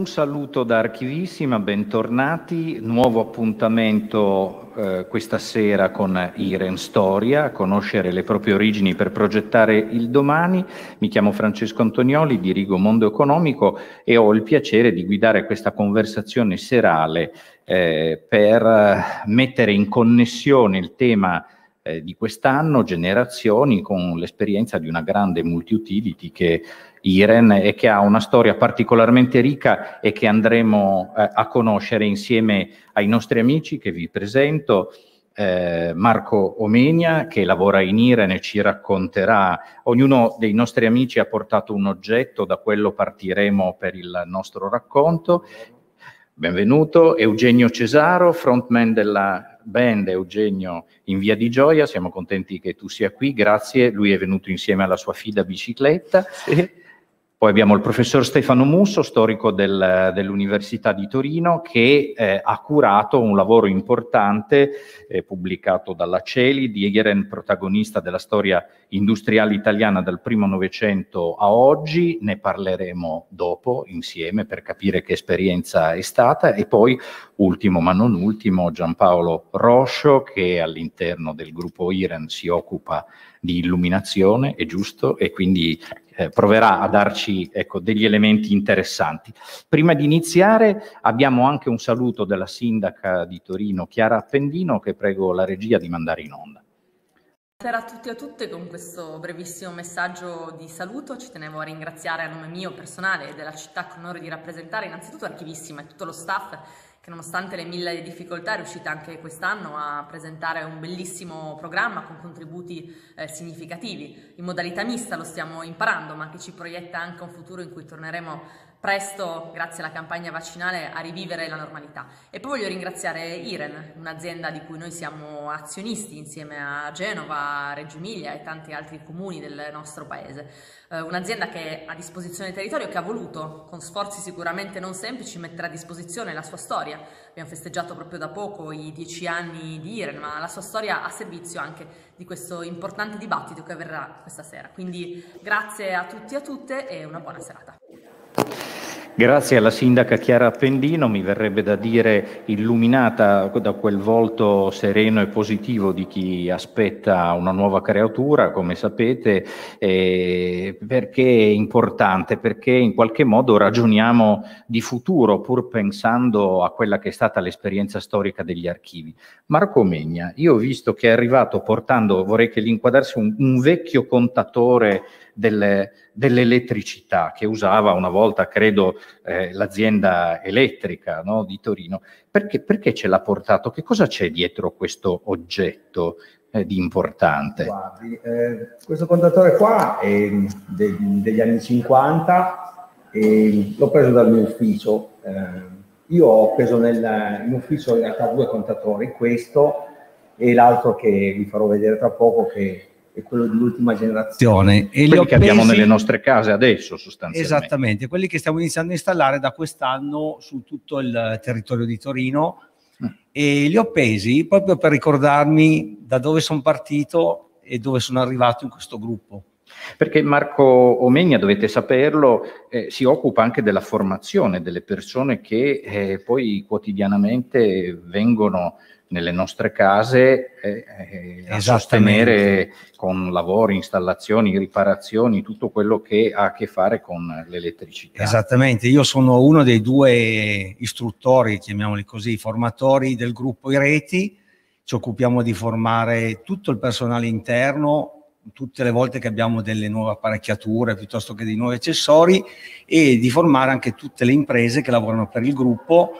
un saluto da Archivissima, bentornati, nuovo appuntamento eh, questa sera con Iren Storia, conoscere le proprie origini per progettare il domani. Mi chiamo Francesco Antonioli, dirigo Mondo Economico e ho il piacere di guidare questa conversazione serale eh, per mettere in connessione il tema eh, di quest'anno, generazioni, con l'esperienza di una grande multi-utility che Iren e che ha una storia particolarmente ricca e che andremo eh, a conoscere insieme ai nostri amici che vi presento. Eh, Marco Omenia che lavora in Iren e ci racconterà, ognuno dei nostri amici ha portato un oggetto, da quello partiremo per il nostro racconto. Benvenuto Eugenio Cesaro, frontman della band Eugenio in Via di Gioia, siamo contenti che tu sia qui, grazie, lui è venuto insieme alla sua fida bicicletta. Sì. Poi abbiamo il professor Stefano Musso, storico del, dell'Università di Torino, che eh, ha curato un lavoro importante eh, pubblicato dalla CELI di Egeren, protagonista della storia industriale italiana dal primo Novecento a oggi. Ne parleremo dopo insieme per capire che esperienza è stata. E poi, ultimo ma non ultimo, Giampaolo Roscio, che all'interno del gruppo IREN si occupa di illuminazione, è giusto, e quindi eh, proverà a darci ecco, degli elementi interessanti. Prima di iniziare abbiamo anche un saluto della sindaca di Torino, Chiara Appendino, che prego la regia di mandare in onda. Buonasera a tutti e a tutte con questo brevissimo messaggio di saluto. Ci tenevo a ringraziare a nome mio personale e della città con onore di rappresentare innanzitutto Archivissima e tutto lo staff nonostante le mille difficoltà è riuscita anche quest'anno a presentare un bellissimo programma con contributi eh, significativi. In modalità mista lo stiamo imparando, ma che ci proietta anche un futuro in cui torneremo presto, grazie alla campagna vaccinale, a rivivere la normalità. E poi voglio ringraziare Iren, un'azienda di cui noi siamo azionisti insieme a Genova, Reggio Emilia e tanti altri comuni del nostro paese. Eh, un'azienda che ha a disposizione territorio che ha voluto, con sforzi sicuramente non semplici, mettere a disposizione la sua storia. Abbiamo festeggiato proprio da poco i dieci anni di Iren, ma la sua storia a servizio anche di questo importante dibattito che avverrà questa sera. Quindi grazie a tutti e a tutte e una buona serata. Grazie alla sindaca Chiara Appendino, mi verrebbe da dire illuminata da quel volto sereno e positivo di chi aspetta una nuova creatura, come sapete, eh, perché è importante, perché in qualche modo ragioniamo di futuro pur pensando a quella che è stata l'esperienza storica degli archivi. Marco Megna, io ho visto che è arrivato portando, vorrei che l'inquadrasse un, un vecchio contatore delle, dell'elettricità che usava una volta, credo, eh, l'azienda elettrica no, di Torino, perché, perché, ce l'ha portato? Che cosa c'è dietro questo oggetto eh, di importante? Guardi, eh, questo contatore qua è mm, de- degli anni 50, e l'ho preso dal mio ufficio. Eh, io ho preso nel, in ufficio in realtà due contatori, questo e l'altro che vi farò vedere tra poco che e quello dell'ultima generazione. E quelli che presi... abbiamo nelle nostre case adesso sostanzialmente. Esattamente, quelli che stiamo iniziando a installare da quest'anno su tutto il territorio di Torino mm. e li ho pesi proprio per ricordarmi da dove sono partito e dove sono arrivato in questo gruppo. Perché Marco Omegna, dovete saperlo, eh, si occupa anche della formazione delle persone che eh, poi quotidianamente vengono nelle nostre case eh, eh, a sostenere con lavori, installazioni, riparazioni, tutto quello che ha a che fare con l'elettricità. Esattamente, io sono uno dei due istruttori, chiamiamoli così, formatori del gruppo I Reti, ci occupiamo di formare tutto il personale interno tutte le volte che abbiamo delle nuove apparecchiature piuttosto che dei nuovi accessori e di formare anche tutte le imprese che lavorano per il gruppo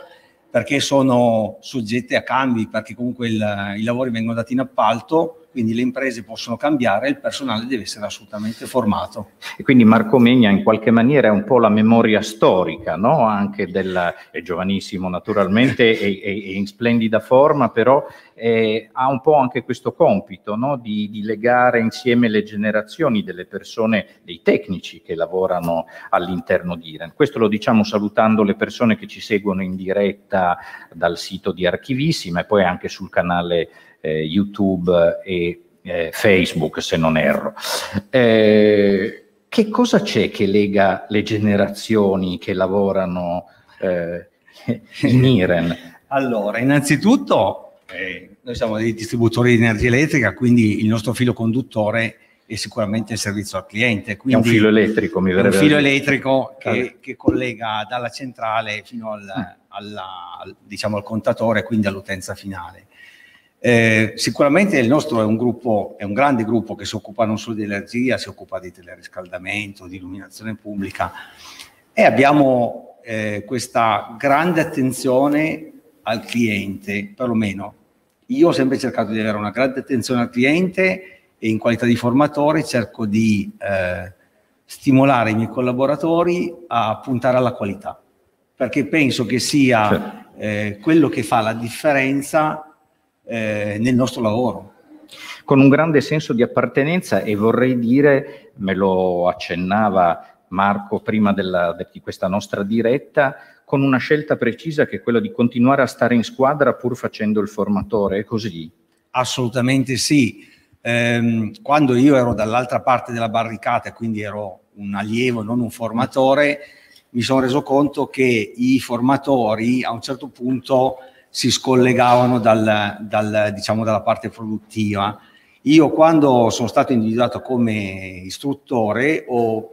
perché sono soggette a cambi, perché comunque il, i lavori vengono dati in appalto quindi le imprese possono cambiare e il personale deve essere assolutamente formato. E quindi Marco Megna in qualche maniera è un po' la memoria storica, no? anche del, è giovanissimo naturalmente e, e, in splendida forma, però eh, ha un po' anche questo compito no? di, di legare insieme le generazioni delle persone, dei tecnici che lavorano all'interno di Iran. Questo lo diciamo salutando le persone che ci seguono in diretta dal sito di Archivissima e poi anche sul canale eh, YouTube eh, e eh, Facebook, se non erro. Eh, che cosa c'è che lega le generazioni che lavorano eh, in Iren? Allora, innanzitutto eh, noi siamo dei distributori di energia elettrica, quindi il nostro filo conduttore è sicuramente il servizio al cliente. Quindi è un filo elettrico, mi verrebbe. Un filo elettrico che, che, collega dalla centrale fino al, mm. alla, diciamo, al contatore, quindi all'utenza finale. Eh, sicuramente il nostro è un gruppo, è un grande gruppo che si occupa non solo di energia, si occupa di teleriscaldamento, di illuminazione pubblica e abbiamo eh, questa grande attenzione al cliente, perlomeno io ho sempre cercato di avere una grande attenzione al cliente e in qualità di formatore cerco di eh, stimolare i miei collaboratori a puntare alla qualità, perché penso che sia certo. Eh, quello che fa la differenza eh, nel nostro lavoro. Con un grande senso di appartenenza e vorrei dire, me lo accennava Marco prima della, di questa nostra diretta, con una scelta precisa che è quella di continuare a stare in squadra pur facendo il formatore, è così? Assolutamente sì. Ehm, quando io ero dall'altra parte della barricata, quindi ero un allievo, non un formatore, mi sono reso conto che i formatori a un certo punto si scollegavano dal, dal, diciamo, dalla parte produttiva. Io quando sono stato individuato come istruttore ho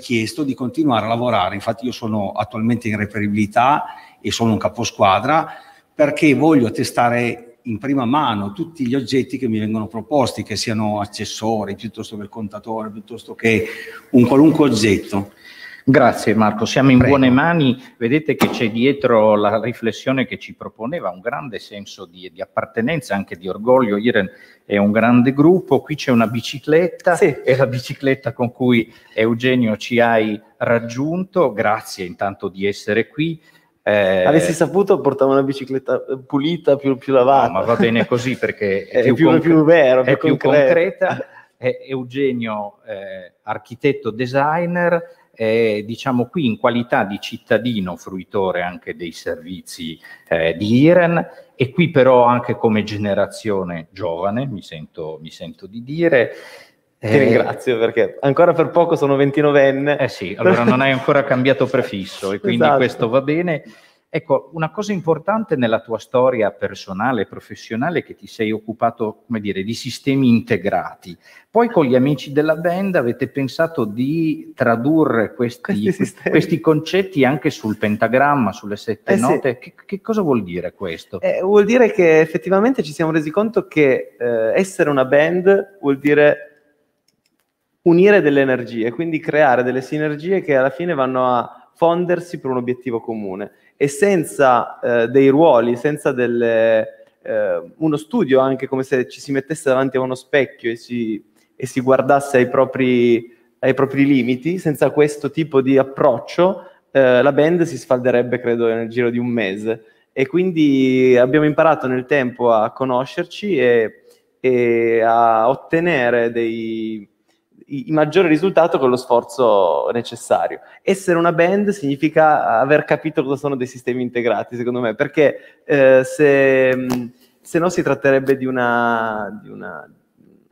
chiesto di continuare a lavorare, infatti io sono attualmente in reperibilità e sono un caposquadra perché voglio testare in prima mano tutti gli oggetti che mi vengono proposti, che siano accessori piuttosto che il contatore, piuttosto che un qualunque oggetto Grazie Marco, siamo in Prego. buone mani, vedete che c'è dietro la riflessione che ci proponeva un grande senso di, di appartenenza, anche di orgoglio, Iren è un grande gruppo, qui c'è una bicicletta, sì. è la bicicletta con cui Eugenio ci hai raggiunto, grazie intanto di essere qui. Eh, Avessi saputo portavo una bicicletta pulita, più, più lavata. No, ma va bene così perché è, più, più, concre- più vero, più, è concreta. concreta. È Eugenio, eh, architetto designer, eh, diciamo qui in qualità di cittadino fruitore anche dei servizi eh, di IREN e qui però anche come generazione giovane, mi sento, mi sento di dire. Ti eh, ringrazio perché ancora per poco sono 29enne. Eh sì, allora non hai ancora cambiato prefisso e quindi esatto. questo va bene. Ecco, una cosa importante nella tua storia personale e professionale è che ti sei occupato, come dire, di sistemi integrati. Poi con gli amici della band avete pensato di tradurre questi, questi, questi concetti anche sul pentagramma, sulle sette eh note. Sì. Che, che, cosa vuol dire questo? Eh, vuol dire che effettivamente ci siamo resi conto che eh, essere una band vuol dire unire delle energie, quindi creare delle sinergie che alla fine vanno a fondersi per un obiettivo comune e senza eh, dei ruoli, senza delle, eh, uno studio, anche come se ci si mettesse davanti a uno specchio e si, e si guardasse ai propri, ai propri limiti, senza questo tipo di approccio, eh, la band si sfalderebbe, credo, nel giro di un mese. E quindi abbiamo imparato nel tempo a conoscerci e, e a ottenere dei, il maggiore risultato con lo sforzo necessario. Essere una band significa aver capito cosa sono dei sistemi integrati, secondo me, perché eh, se, se, no si tratterebbe di una, di una,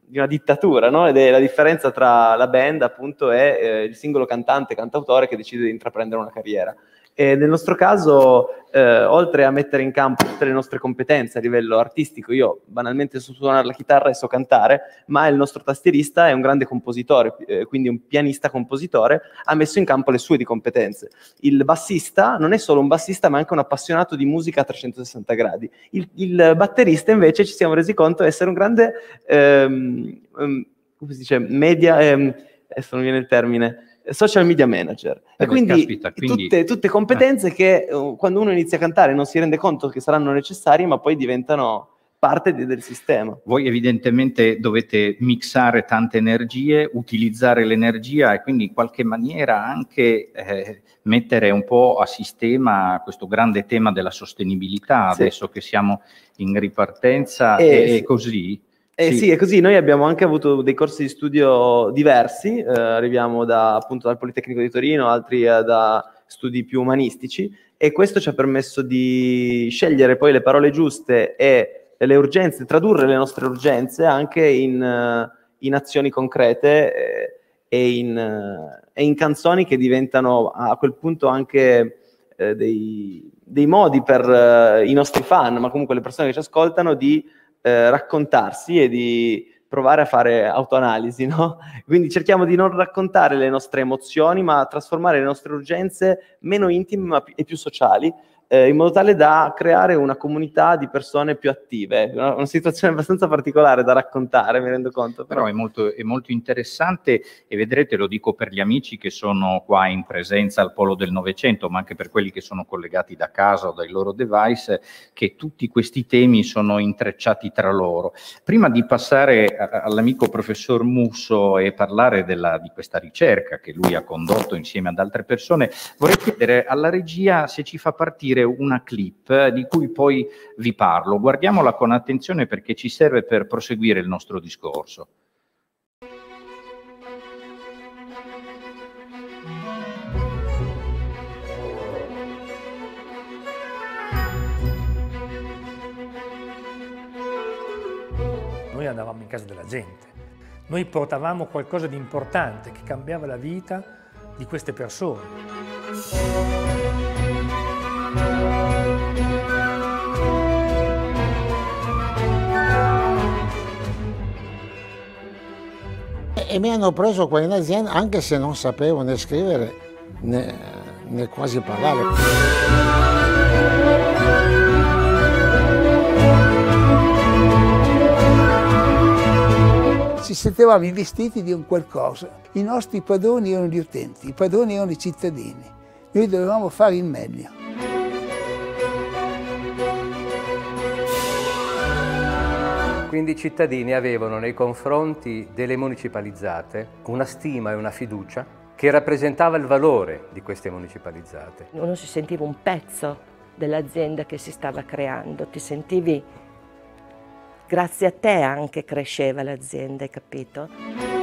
di una dittatura, no? Ed è la differenza tra la band, appunto, e eh, il singolo cantante, cantautore che decide di intraprendere una carriera. E nel nostro caso, eh, oltre a mettere in campo tutte le nostre competenze a livello artistico, io banalmente so suonare la chitarra e so cantare, ma il nostro tastierista è un grande compositore, eh, quindi un pianista compositore, ha messo in campo le sue di competenze. Il bassista non è solo un bassista, ma anche un appassionato di musica a 360 gradi. Il, il batterista invece ci siamo resi conto essere un grande, ehm, ehm, come si dice, media, ehm, adesso non viene il termine, social media manager. Eh, e quindi, caspita, quindi... Tutte, tutte, competenze che eh, quando uno inizia a cantare non si rende conto che saranno necessarie, ma poi diventano parte del sistema. Voi evidentemente dovete mixare tante energie, utilizzare l'energia e quindi in qualche maniera anche eh, mettere un po' a sistema questo grande tema della sostenibilità, sì. adesso che siamo in ripartenza e, e così. Eh sì. sì. è così. Noi abbiamo anche avuto dei corsi di studio diversi, eh, arriviamo da, appunto dal Politecnico di Torino, altri eh, da studi più umanistici e questo ci ha permesso di scegliere poi le parole giuste e le urgenze, tradurre le nostre urgenze anche in, eh, in azioni concrete eh, e in, eh, e in, canzoni che diventano a quel punto anche dei, dei, modi per i nostri fan, ma comunque le persone che ci ascoltano, di eh, raccontarsi e di provare a fare autoanalisi, no? Quindi cerchiamo di non raccontare le nostre emozioni, ma trasformare le nostre urgenze meno intime e più sociali, eh, in modo tale da creare una comunità di persone più attive. Una, una situazione abbastanza particolare da raccontare, mi rendo conto. Però, però è, molto, è, molto, interessante e vedrete, lo dico per gli amici che sono qua in presenza al Polo del Novecento, ma anche per quelli che sono collegati da casa o dai loro device, che tutti questi temi sono intrecciati tra loro. Prima di passare a, all'amico professor Musso e parlare della, di questa ricerca che lui ha condotto insieme ad altre persone, vorrei chiedere alla regia se ci fa partire sentire una clip di cui poi vi parlo. Guardiamola con attenzione perché ci serve per proseguire il nostro discorso. Noi andavamo in casa della gente, noi portavamo qualcosa di importante che cambiava la vita di queste persone. E mi hanno preso qua in azienda anche se non sapevo né scrivere né, né quasi parlare. ci sentivamo investiti di un qualcosa. I nostri padroni erano gli utenti, i padroni erano i cittadini. Noi dovevamo fare il meglio. Quindi i cittadini avevano nei confronti delle municipalizzate una stima e una fiducia che rappresentava il valore di queste municipalizzate. Uno si sentiva un pezzo dell'azienda che si stava creando, ti sentivi, grazie a te anche cresceva l'azienda, hai capito?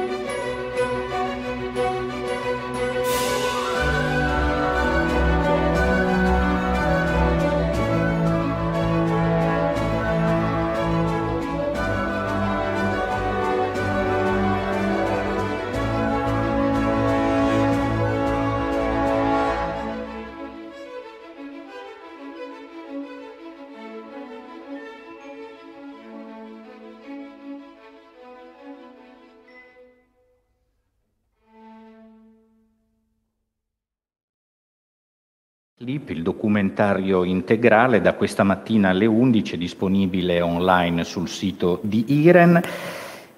Clip, il documentario integrale, da questa mattina alle 11, disponibile online sul sito di IREN.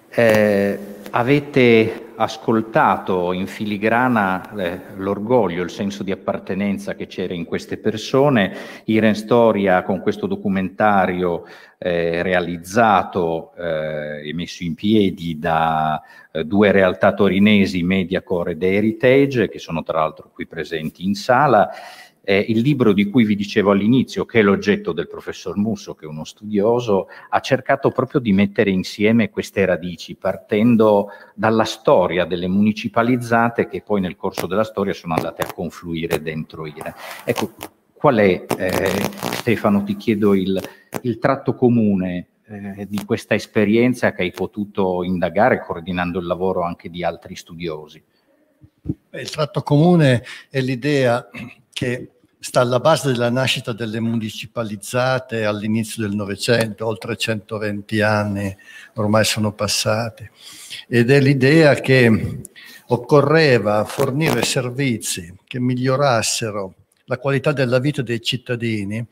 Eh, avete ascoltato in filigrana eh, l'orgoglio, il senso di appartenenza che c'era in queste persone. Iren Storia con questo documentario eh, realizzato eh, e messo in piedi da eh, due realtà torinesi, Mediacore ed Heritage, che sono tra l'altro qui presenti in sala, eh, il libro di cui vi dicevo all'inizio, che è l'oggetto del professor Musso, che è uno studioso, ha cercato proprio di mettere insieme queste radici, partendo dalla storia delle municipalizzate che poi nel corso della storia sono andate a confluire dentro IRE. Ecco, qual è, eh, Stefano, ti chiedo il, il tratto comune eh, di questa esperienza che hai potuto indagare coordinando il lavoro anche di altri studiosi? Il tratto comune è l'idea che sta alla base della nascita delle municipalizzate all'inizio del Novecento, oltre 120 anni ormai sono passati, ed è l'idea che occorreva fornire servizi che migliorassero la qualità della vita dei cittadini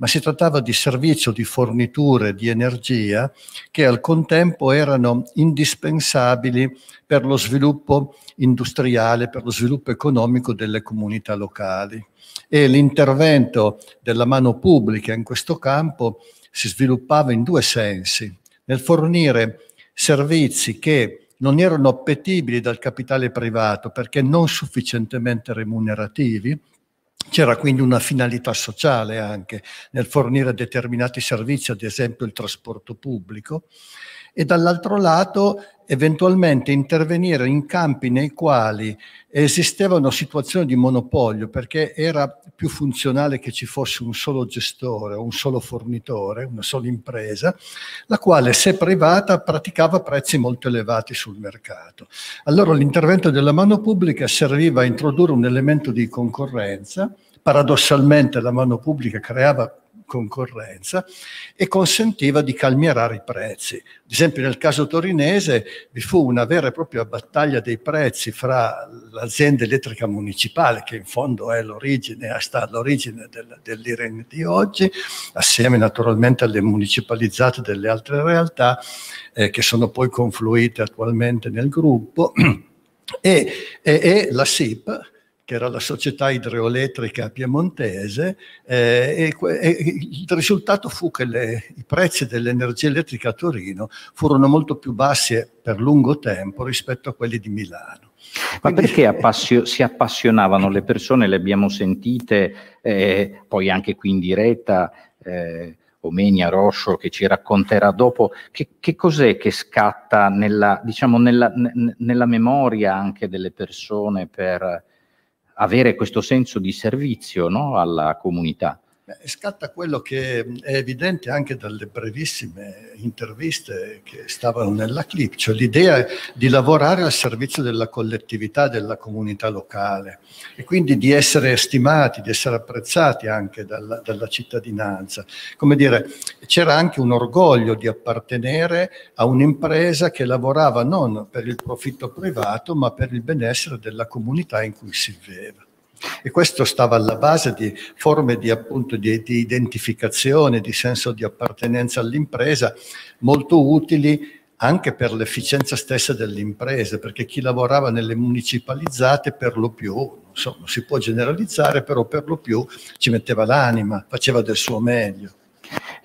ma si trattava di servizio di forniture di energia che al contempo erano indispensabili per lo sviluppo industriale, per lo sviluppo economico delle comunità locali. E l'intervento della mano pubblica in questo campo si sviluppava in due sensi, nel fornire servizi che non erano appetibili dal capitale privato perché non sufficientemente remunerativi, c'era quindi una finalità sociale anche nel fornire determinati servizi, ad esempio il trasporto pubblico, e dall'altro lato eventualmente intervenire in campi nei quali esisteva una situazione di monopolio perché era più funzionale che ci fosse un solo gestore, un solo fornitore, una sola impresa, la quale se privata praticava prezzi molto elevati sul mercato. Allora l'intervento della mano pubblica serviva a introdurre un elemento di concorrenza, paradossalmente la mano pubblica creava concorrenza e consentiva di calmierare i prezzi. Ad esempio nel caso torinese vi fu una vera e propria battaglia dei prezzi fra l'azienda elettrica municipale, che in fondo è l'origine, sta all'origine del, dell'Irene di oggi, assieme naturalmente alle municipalizzate delle altre realtà eh, che sono poi confluite attualmente nel gruppo, e, e, e la SIP che era la società idroelettrica piemontese, eh, e, e, il risultato fu che le, i prezzi dell'energia elettrica a Torino furono molto più bassi per lungo tempo rispetto a quelli di Milano. Ma perché appassio si appassionavano le persone, le abbiamo sentite eh, poi anche qui in diretta, eh, Omenia Roscio che ci racconterà dopo, che, che cos'è che scatta nella, diciamo, nella, nella memoria anche delle persone per avere questo senso di servizio no? alla comunità scatta quello che è evidente anche dalle brevissime interviste che stavano nella clip, cioè l'idea di lavorare al servizio della collettività, della comunità locale e quindi di essere stimati, di essere apprezzati anche dalla, dalla cittadinanza. Come dire, c'era anche un orgoglio di appartenere a un'impresa che lavorava non per il profitto privato ma per il benessere della comunità in cui si viveva. E questo stava alla base di forme di, appunto, di, di identificazione, di senso di appartenenza all'impresa, molto utili anche per l'efficienza stessa dell'impresa, perché chi lavorava nelle municipalizzate per lo più, non so, non si può generalizzare, però per lo più ci metteva l'anima, faceva del suo meglio.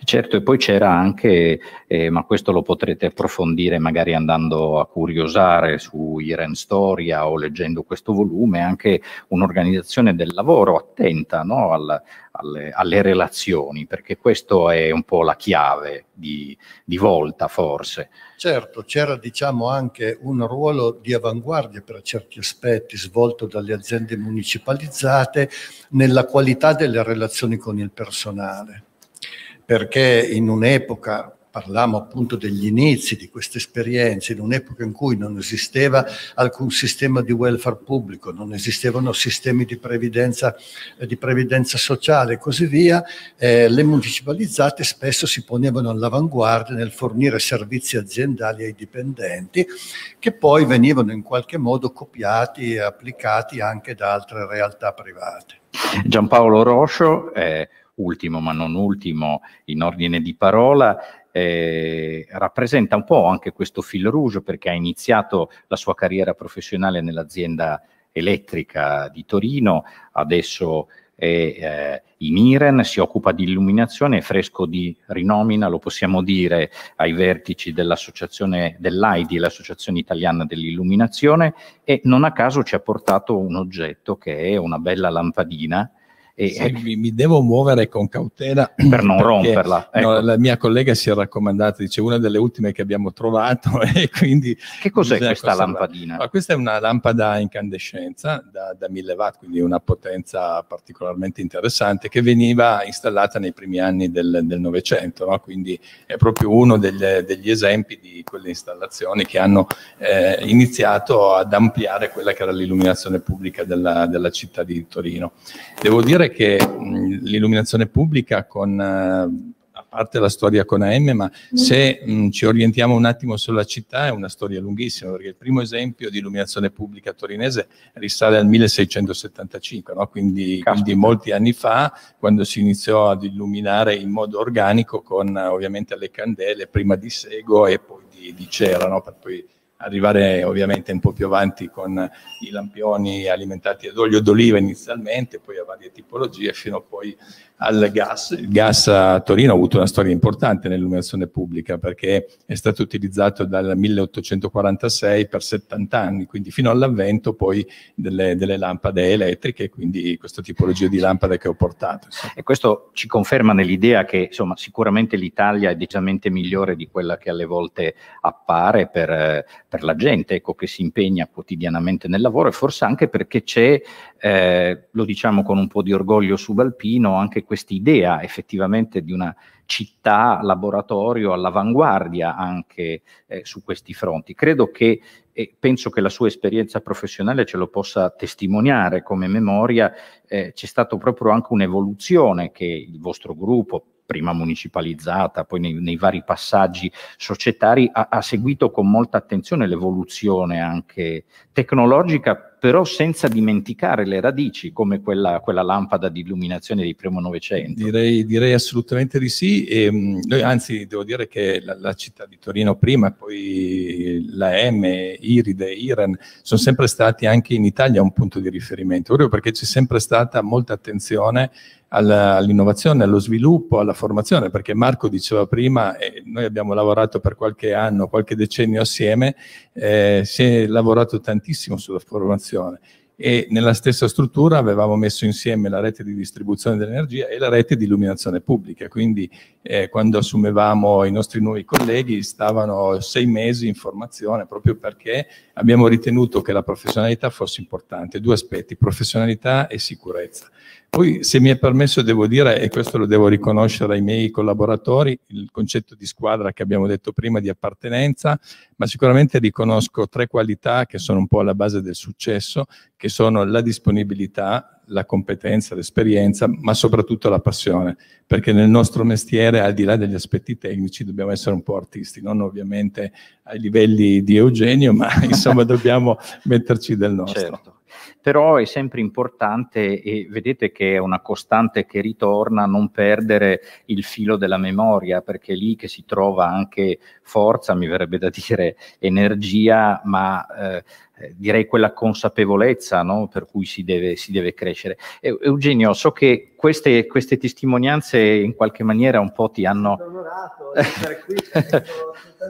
Certo, e poi c'era anche, eh, ma questo lo potrete approfondire magari andando a curiosare su Iren Storia o leggendo questo volume, anche un'organizzazione del lavoro attenta no, al, alle, alle, relazioni, perché questo è un po' la chiave di, di volta forse. Certo, c'era diciamo anche un ruolo di avanguardia per certi aspetti svolto dalle aziende municipalizzate nella qualità delle relazioni con il personale perché in un'epoca parliamo appunto degli inizi di queste esperienze, in un'epoca in cui non esisteva alcun sistema di welfare pubblico, non esistevano sistemi di previdenza, eh, di previdenza sociale e così via, eh, le municipalizzate spesso si ponevano all'avanguardia nel fornire servizi aziendali ai dipendenti che poi venivano in qualche modo copiati e applicati anche da altre realtà private. Giampaolo Roscio è ultimo ma non ultimo in ordine di parola, eh, rappresenta un po' anche questo fil rouge perché ha iniziato la sua carriera professionale nell'azienda elettrica di Torino, adesso è eh, in Iren, si occupa di illuminazione, è fresco di rinomina, lo possiamo dire, ai vertici dell'associazione dell'AIDI, l'Associazione Italiana dell'Illuminazione, e non a caso ci ha portato un oggetto che è una bella lampadina e sì. Ecco, mi, devo muovere con cautela per non romperla. Ecco. No, la mia collega si è raccomandata, dice una delle ultime che abbiamo trovato e quindi... Che cos'è questa conservare. lampadina? Ma questa è una lampada a incandescenza da, da 1000 watt, quindi una potenza particolarmente interessante che veniva installata nei primi anni del Novecento, no? quindi è proprio uno degli, degli, esempi di quelle installazioni che hanno eh, iniziato ad ampliare quella che era l'illuminazione pubblica della, della città di Torino. Devo dire dire che mm, l'illuminazione pubblica con... Eh, a parte la storia con AM, ma mm. se mh, mm, ci orientiamo un attimo sulla città è una storia lunghissima, perché il primo esempio di illuminazione pubblica torinese risale al 1675, no? quindi, quindi, molti anni fa, quando si iniziò ad illuminare in modo organico con eh, ovviamente le candele, prima di sego e poi di, di cera, no? per poi arrivare ovviamente un po' più avanti con i lampioni alimentati ad olio d'oliva inizialmente, poi a varie tipologie, fino a poi al gas. Il gas a Torino ha avuto una storia importante nell'illuminazione pubblica perché è stato utilizzato dal 1846 per 70 anni, quindi fino all'avvento poi delle, delle lampade elettriche, quindi questa tipologia di lampade che ho portato. Insomma. E questo ci conferma nell'idea che insomma, sicuramente l'Italia è decisamente migliore di quella che alle volte appare per, per la gente ecco, che si impegna quotidianamente nel lavoro e forse anche perché c'è eh, lo diciamo con un po' di orgoglio subalpino, anche quest'idea effettivamente di una città laboratorio all'avanguardia anche eh, su questi fronti. Credo che e penso che la sua esperienza professionale ce lo possa testimoniare come memoria, eh, c'è stata proprio anche un'evoluzione che il vostro gruppo, prima municipalizzata, poi nei, nei vari passaggi societari, ha, ha seguito con molta attenzione l'evoluzione anche tecnologica però senza dimenticare le radici, come quella, quella lampada di illuminazione del primo Novecento. Direi, direi, assolutamente di sì, e, ehm, noi, anzi devo dire che la, la, città di Torino prima, poi la M, Iride, Iran, sono sempre stati anche in Italia un punto di riferimento, proprio perché c'è sempre stata molta attenzione all'innovazione, allo sviluppo, alla formazione, perché Marco diceva prima, eh, noi abbiamo lavorato per qualche anno, qualche decennio assieme, eh, si è lavorato tantissimo sulla formazione distribuzione e nella stessa struttura avevamo messo insieme la rete di distribuzione dell'energia e la rete di illuminazione pubblica, quindi eh, quando assumevamo i nostri nuovi colleghi stavano sei mesi in formazione proprio perché abbiamo ritenuto che la professionalità fosse importante, due aspetti, professionalità e sicurezza. Poi, se mi è permesso, devo dire, e questo lo devo riconoscere ai miei collaboratori, il concetto di squadra che abbiamo detto prima di appartenenza, ma sicuramente riconosco tre qualità che sono un po' alla base del successo, che sono la disponibilità, la competenza, l'esperienza, ma soprattutto la passione, perché nel nostro mestiere, al di là degli aspetti tecnici, dobbiamo essere un po' artisti, non ovviamente ai livelli di Eugenio, ma insomma dobbiamo metterci del nostro. Certo però è sempre importante e vedete che è una costante che ritorna non perdere il filo della memoria perché è lì che si trova anche forza, mi verrebbe da dire energia, ma eh, direi quella consapevolezza no? per cui si deve, si deve, crescere. Eugenio, so che queste, queste, testimonianze in qualche maniera un po' ti hanno... Sono onorato di eh, essere qui,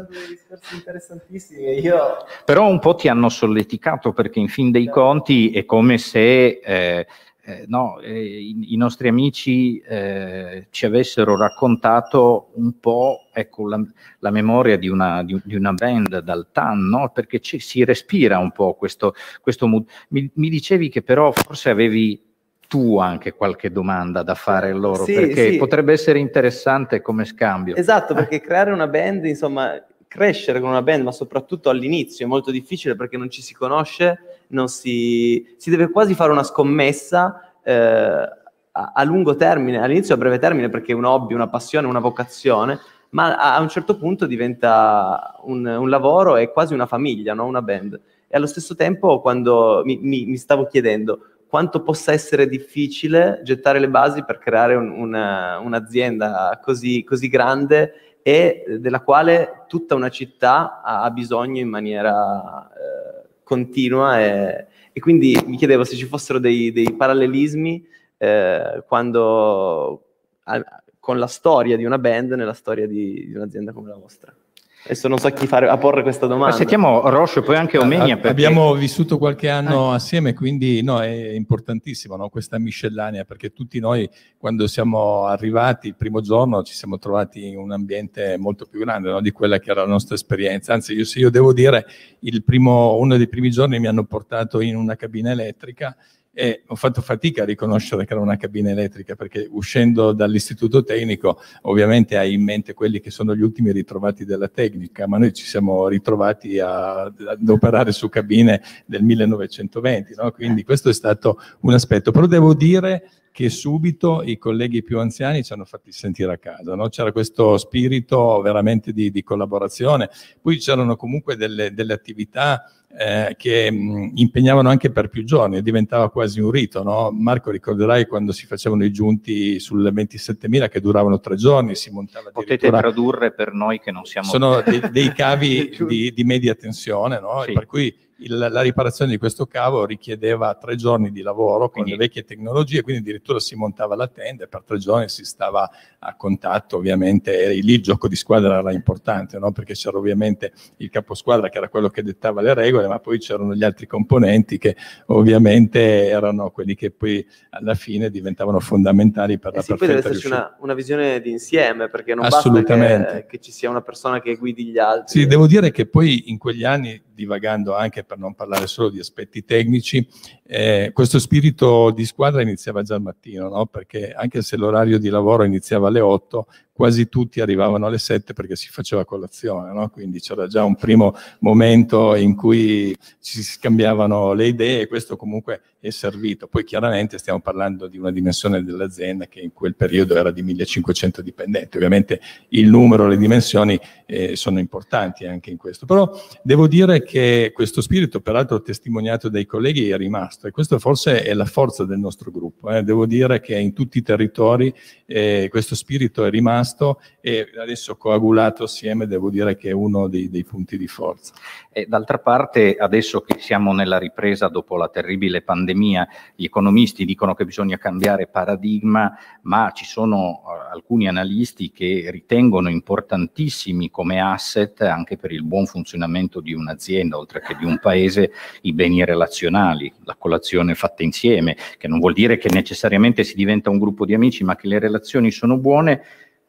dei discorsi interessantissimi. Io... Però un po' ti hanno solleticato perché in fin dei sì. conti come se eh, eh, no, eh, i, i, nostri amici eh, ci avessero raccontato un po' ecco, la, la, memoria di una, di, di una, band dal TAN, no? perché ci, si respira un po' questo, questo mood. Mi, mi, dicevi che però forse avevi tu anche qualche domanda da fare a loro, sì, perché sì. potrebbe essere interessante come scambio. Esatto, perché creare una band, insomma, crescere con una band, ma soprattutto all'inizio è molto difficile perché non ci si conosce non si, si deve quasi fare una scommessa eh, a, a, lungo termine, all'inizio a breve termine perché è un hobby, una passione, una vocazione, ma a, a un certo punto diventa un, un, lavoro e quasi una famiglia, no? una band. E allo stesso tempo quando mi, mi, mi stavo chiedendo quanto possa essere difficile gettare le basi per creare un, una, un'azienda così, così grande e della quale tutta una città ha bisogno in maniera eh, continua e, e, quindi mi chiedevo se ci fossero dei, dei parallelismi eh, quando, a, con la storia di una band nella storia di, di un'azienda come la vostra. Adesso non so chi fare, a porre questa domanda. Ma sentiamo Roscio e poi anche Omegna. Ah, perché... Abbiamo vissuto qualche anno ah. assieme, quindi no, è importantissimo no, questa miscellanea, perché tutti noi quando siamo arrivati il primo giorno ci siamo trovati in un ambiente molto più grande no, di quella che era la nostra esperienza. Anzi, io, se io devo dire, primo, uno dei primi giorni mi hanno portato in una cabina elettrica e ho fatto fatica a riconoscere che era una cabina elettrica perché uscendo dall'istituto tecnico ovviamente hai in mente quelli che sono gli ultimi ritrovati della tecnica, ma noi ci siamo ritrovati a, ad operare su cabine del 1920, no? quindi eh. questo è stato un aspetto. Però devo dire che subito i colleghi più anziani ci hanno fatti sentire a casa, no? c'era questo spirito veramente di, di collaborazione, poi c'erano comunque delle, delle attività eh, che mh, mm, impegnavano anche per più giorni, diventava quasi un rito. No? Marco, ricorderai quando si facevano i giunti sul 27.000 che duravano tre giorni, si montava Potete tradurre per noi che non siamo... Sono dei, dei cavi di, di, media tensione, no? sì. per cui il, la riparazione di questo cavo richiedeva tre giorni di lavoro con quindi. le vecchie tecnologie, quindi addirittura si montava la tenda e per tre giorni si stava a contatto, ovviamente era lì il gioco di squadra era importante, no? perché c'era ovviamente il caposquadra che era quello che dettava le regole, ma poi c'erano gli altri componenti che ovviamente erano quelli che poi alla fine diventavano fondamentali per eh la sì, perfetta poi deve esserci una, una, visione d'insieme, perché non basta che, eh, che ci sia una persona che guidi gli altri. Sì, devo dire che poi in quegli anni divagando anche per non parlare solo di aspetti tecnici, eh, questo spirito di squadra iniziava già al mattino, no? perché anche se l'orario di lavoro iniziava alle 8, quasi tutti arrivavano alle 7 perché si faceva colazione, no? quindi c'era già un primo momento in cui si scambiavano le idee e questo comunque è servito. Poi chiaramente stiamo parlando di una dimensione dell'azienda che in quel periodo era di 1500 dipendenti, ovviamente il numero, le dimensioni eh, sono importanti anche in questo, però devo dire che questo spirito, peraltro testimoniato dai colleghi, è rimasto e questa forse è la forza del nostro gruppo. Eh. Devo dire che in tutti i territori eh, questo spirito è rimasto rimasto e adesso coagulato assieme devo dire che è uno dei, dei punti di forza. E d'altra parte adesso che siamo nella ripresa dopo la terribile pandemia, gli economisti dicono che bisogna cambiare paradigma, ma ci sono eh, alcuni analisti che ritengono importantissimi come asset anche per il buon funzionamento di un'azienda, oltre che di un paese, i beni relazionali, la colazione fatta insieme, che non vuol dire che necessariamente si diventa un gruppo di amici, ma che le relazioni sono buone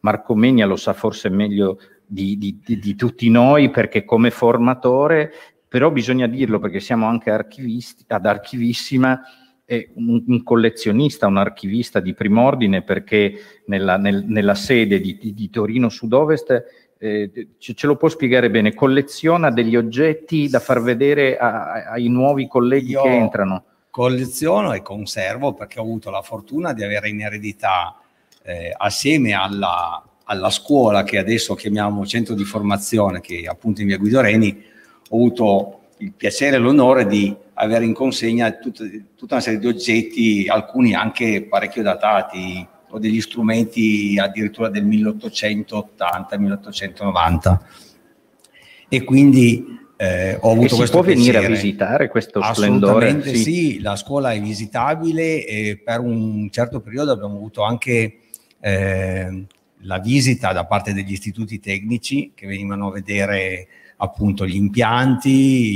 Marco Megna lo sa forse meglio di, di, di, di tutti noi perché come formatore, però bisogna dirlo perché siamo anche archivisti, ad archivissima, è un, collezionista, un archivista di prim'ordine perché nella, nel, nella sede di, di, di, Torino Sud-Ovest eh, ce, ce, lo può spiegare bene, colleziona degli oggetti da far vedere a, a, ai nuovi colleghi Io che entrano. Colleziono e conservo perché ho avuto la fortuna di avere in eredità eh, assieme alla, alla, scuola che adesso chiamiamo centro di formazione, che appunto in via Guido Reni, ho avuto il piacere e l'onore di avere in consegna tut, tutta una serie di oggetti, alcuni anche parecchio datati, o degli strumenti addirittura del 1880-1890. E quindi eh, ho avuto e si questo può piacere. venire a visitare questo splendore? sì. sì. la scuola è visitabile e per un certo periodo abbiamo avuto anche Ehm, la visita da parte degli istituti tecnici che venivano a vedere appunto gli impianti,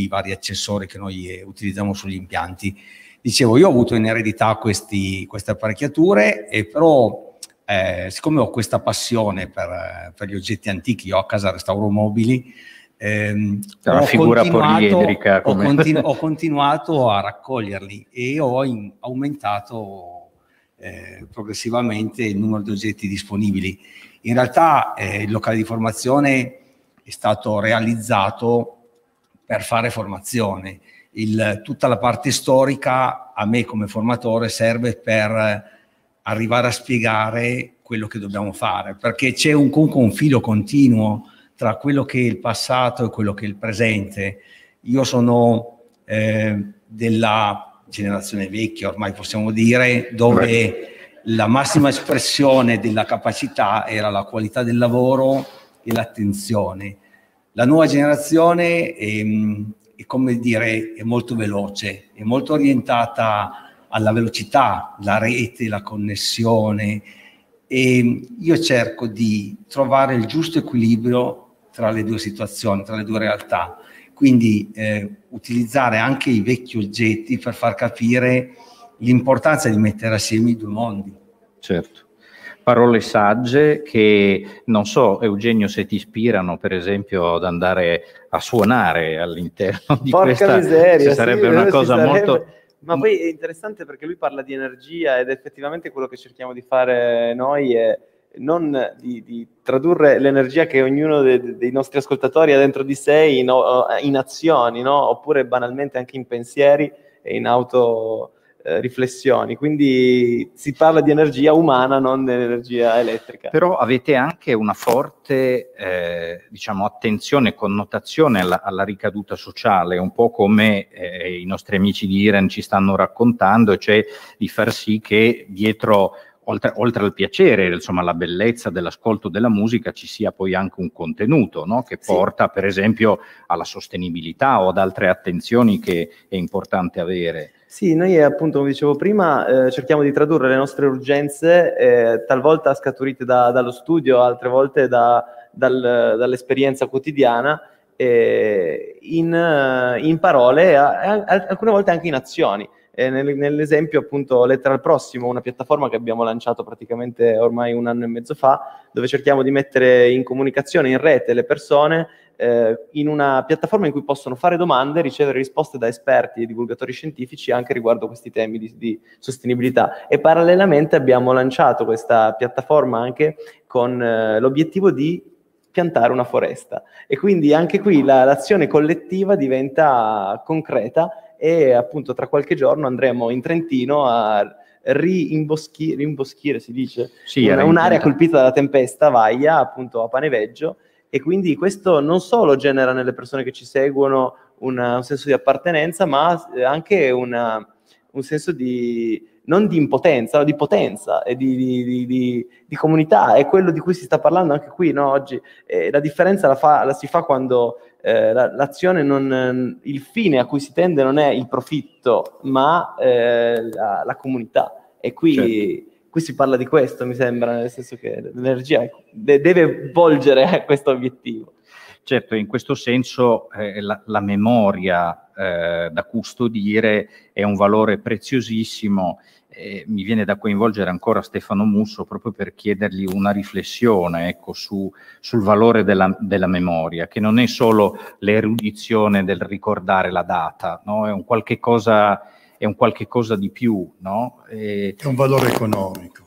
i vari accessori che noi eh, utilizziamo sugli impianti. Dicevo, io ho avuto in eredità questi, queste apparecchiature e però eh, siccome ho questa passione per, per, gli oggetti antichi, io a casa restauro mobili, ehm, ho, continuato, ho, continu ho continuato a raccoglierli e ho aumentato eh, progressivamente il numero di oggetti disponibili. In realtà eh, il locale di formazione è stato realizzato per fare formazione. Il, tutta la parte storica a me come formatore serve per arrivare a spiegare quello che dobbiamo fare, perché c'è un, un filo continuo tra quello che è il passato e quello che è il presente. Io sono eh, della generazione vecchia ormai possiamo dire, dove la massima espressione della capacità era la qualità del lavoro e l'attenzione. La nuova generazione è, ehm, è come dire, è molto veloce, è molto orientata alla velocità, la rete, la connessione e io cerco di trovare il giusto equilibrio tra le due situazioni, tra le due realtà quindi eh, utilizzare anche i vecchi oggetti per far capire l'importanza di mettere assieme i due mondi. Certo. Parole sagge che non so, Eugenio, se ti ispirano, per esempio, ad andare a suonare all'interno di Porca questa miseria, sarebbe eh, sì, una cosa sarebbe... molto ma poi è interessante perché lui parla di energia ed effettivamente quello che cerchiamo di fare noi è non di, di, tradurre l'energia che ognuno de, dei nostri ascoltatori ha dentro di sé in, in azioni, no? oppure banalmente anche in pensieri e in autoriflessioni. Eh, Quindi si parla di energia umana, non di energia elettrica. Però avete anche una forte eh, diciamo, attenzione e connotazione alla, alla, ricaduta sociale, un po' come eh, i nostri amici di Iran ci stanno raccontando, cioè di far sì che dietro oltre, oltre, al piacere, insomma, alla bellezza dell'ascolto della musica, ci sia poi anche un contenuto no? che sì. porta, per esempio, alla sostenibilità o ad altre attenzioni che è importante avere. Sì, noi appunto, come dicevo prima, eh, cerchiamo di tradurre le nostre urgenze, eh, talvolta scaturite da, dallo studio, altre volte da, dal, dall'esperienza quotidiana, eh, in, eh, in, parole, a, alcune volte anche in azioni. E nel, nell'esempio, appunto, Lettera al Prossimo, una piattaforma che abbiamo lanciato praticamente ormai un anno e mezzo fa, dove cerchiamo di mettere in comunicazione, in rete, le persone eh, in una piattaforma in cui possono fare domande e ricevere risposte da esperti e divulgatori scientifici anche riguardo questi temi di, di sostenibilità. E parallelamente abbiamo lanciato questa piattaforma anche con eh, l'obiettivo di piantare una foresta. E quindi anche qui la, l'azione collettiva diventa concreta e appunto tra qualche giorno andremo in Trentino a rimboschi- rimboschire, si dice, sì, una, un'area colpita dalla tempesta, Vaia, appunto a Paneveggio, e quindi questo non solo genera nelle persone che ci seguono una, un senso di appartenenza, ma eh, anche una, un senso di non di impotenza, ma di potenza e di, di, di, di, comunità. È quello di cui si sta parlando anche qui no, oggi. Eh, la differenza la, fa, la si fa quando eh, l'azione non, ehm, il fine a cui si tende non è il profitto, ma eh, la, la, comunità. E qui, certo. qui, si parla di questo, mi sembra, nel senso che l'energia de- deve volgere a questo obiettivo. Certo, in questo senso eh, la, la, memoria eh, da custodire è un valore preziosissimo eh, mi viene da coinvolgere ancora Stefano Musso proprio per chiedergli una riflessione ecco, su, sul valore della, della, memoria, che non è solo l'erudizione del ricordare la data, no? è, un qualche cosa, è un qualche cosa di più. No? E, è un valore economico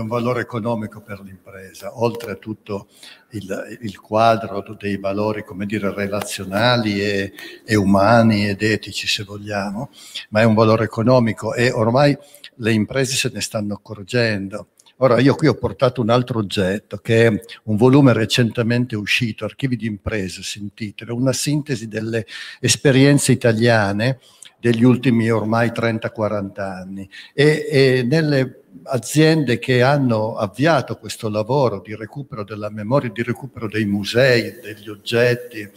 un valore economico per l'impresa, oltre a tutto il, il quadro dei valori, come dire, relazionali e, e, umani ed etici, se vogliamo, ma è un valore economico e ormai le imprese se ne stanno accorgendo. Ora, io qui ho portato un altro oggetto, che è un volume recentemente uscito, Archivi di imprese si intitola, una sintesi delle esperienze italiane degli ultimi ormai 30-40 anni e, e, nelle aziende che hanno avviato questo lavoro di recupero della memoria, di recupero dei musei, degli oggetti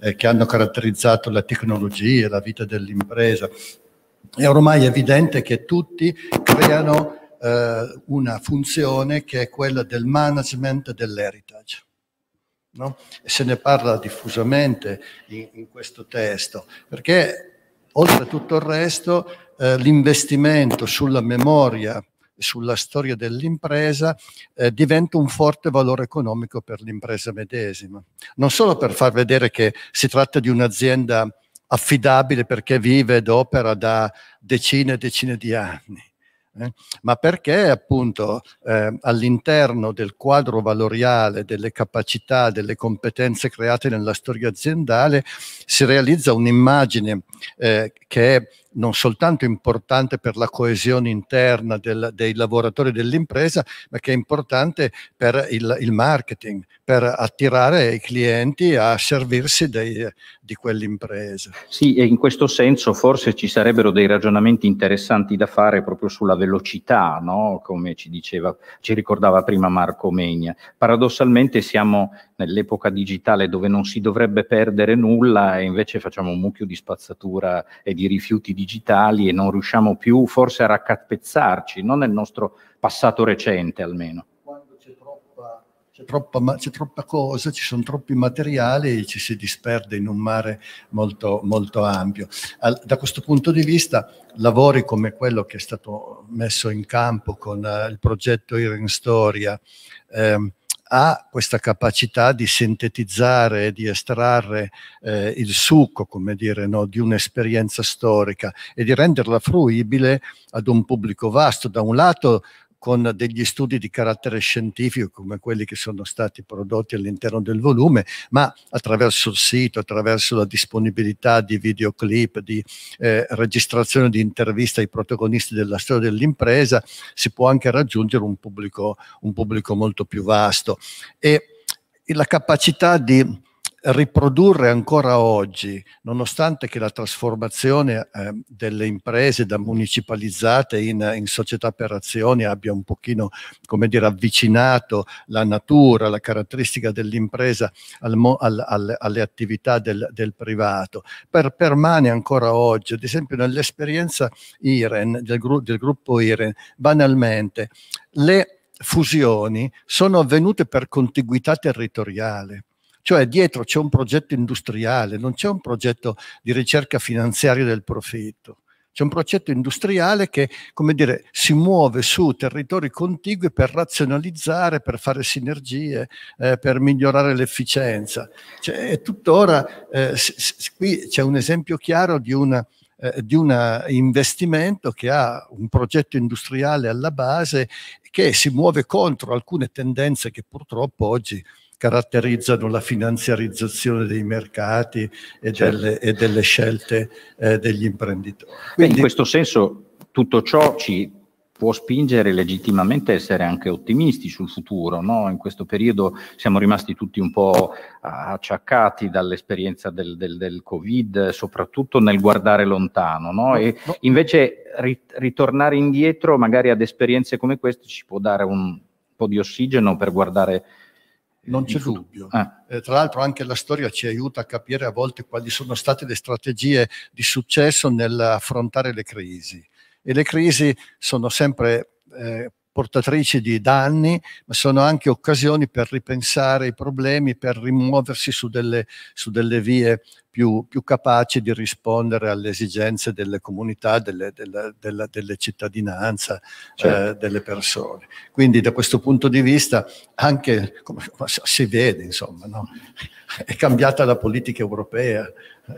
eh, che hanno caratterizzato la tecnologia, la vita dell'impresa, è ormai evidente che tutti creano eh, una funzione che è quella del management dell'heritage. No? Se ne parla diffusamente in, in questo testo, perché Oltre a tutto il resto, eh, l'investimento sulla memoria e sulla storia dell'impresa eh, diventa un forte valore economico per l'impresa medesima. Non solo per far vedere che si tratta di un'azienda affidabile perché vive ed opera da decine e decine di anni, eh, ma perché appunto eh, all'interno del quadro valoriale delle capacità, delle competenze create nella storia aziendale si realizza un'immagine eh, che è non soltanto importante per la coesione interna del, dei lavoratori dell'impresa, ma che è importante per il, il marketing, per attirare i clienti a servirsi dei, di quell'impresa. Sì, e in questo senso forse ci sarebbero dei ragionamenti interessanti da fare proprio sulla velocità, no? come ci, diceva, ci ricordava prima Marco Megna. Paradossalmente siamo nell'epoca digitale dove non si dovrebbe perdere nulla e invece facciamo un mucchio di spazzatura e di rifiuti digitali digitali e non riusciamo più forse a raccapezzarci, non nel nostro passato recente almeno. Quando c'è troppa, c'è troppa, c'è troppa cosa, ci sono troppi materiali e ci si disperde in un mare molto, molto ampio. Al, da questo punto di vista lavori come quello che è stato messo in campo con uh, il progetto Iren Storia, ehm, ha questa capacità di sintetizzare, di estrarre eh, il succo, come dire, no, di un'esperienza storica e di renderla fruibile ad un pubblico vasto. Da un lato con degli studi di carattere scientifico come quelli che sono stati prodotti all'interno del volume, ma attraverso il sito, attraverso la disponibilità di videoclip, di eh, registrazione di interviste ai protagonisti della storia dell'impresa, si può anche raggiungere un pubblico, un pubblico molto più vasto. E la capacità di riprodurre ancora oggi, nonostante che la trasformazione eh, delle imprese da municipalizzate in, in, società per azioni abbia un pochino, come dire, avvicinato la natura, la caratteristica dell'impresa al, al, al, alle attività del, del privato, per, permane ancora oggi. Ad esempio nell'esperienza IREN, del, gru del gruppo IREN, banalmente, le fusioni sono avvenute per contiguità territoriale cioè dietro c'è un progetto industriale, non c'è un progetto di ricerca finanziaria del profitto. C'è un progetto industriale che, come dire, si muove su territori contigui per razionalizzare, per fare sinergie, eh, per migliorare l'efficienza. Cioè, tuttora, eh, qui c'è un esempio chiaro di una, eh, di un investimento che ha un progetto industriale alla base che si muove contro alcune tendenze che purtroppo oggi caratterizzano la finanziarizzazione dei mercati e, certo. delle, e delle, scelte eh, degli imprenditori. Quindi, in questo senso tutto ciò ci può spingere legittimamente a essere anche ottimisti sul futuro. No? In questo periodo siamo rimasti tutti un po' acciaccati dall'esperienza del, del, del Covid, soprattutto nel guardare lontano. No? E invece ritornare indietro magari ad esperienze come queste ci può dare un po' di ossigeno per guardare non c'è dubbio. Ah. Eh, tra l'altro anche la storia ci aiuta a capire a volte quali sono state le strategie di successo nell'affrontare le crisi. E le crisi sono sempre eh, portatrici di danni, ma sono anche occasioni per ripensare i problemi, per rimuoversi su delle, su delle vie più, più capaci di rispondere alle esigenze delle comunità, delle, della, della, delle cittadinanza, eh, certo. eh, delle persone. Quindi da questo punto di vista anche, come si vede insomma, no? è cambiata la politica europea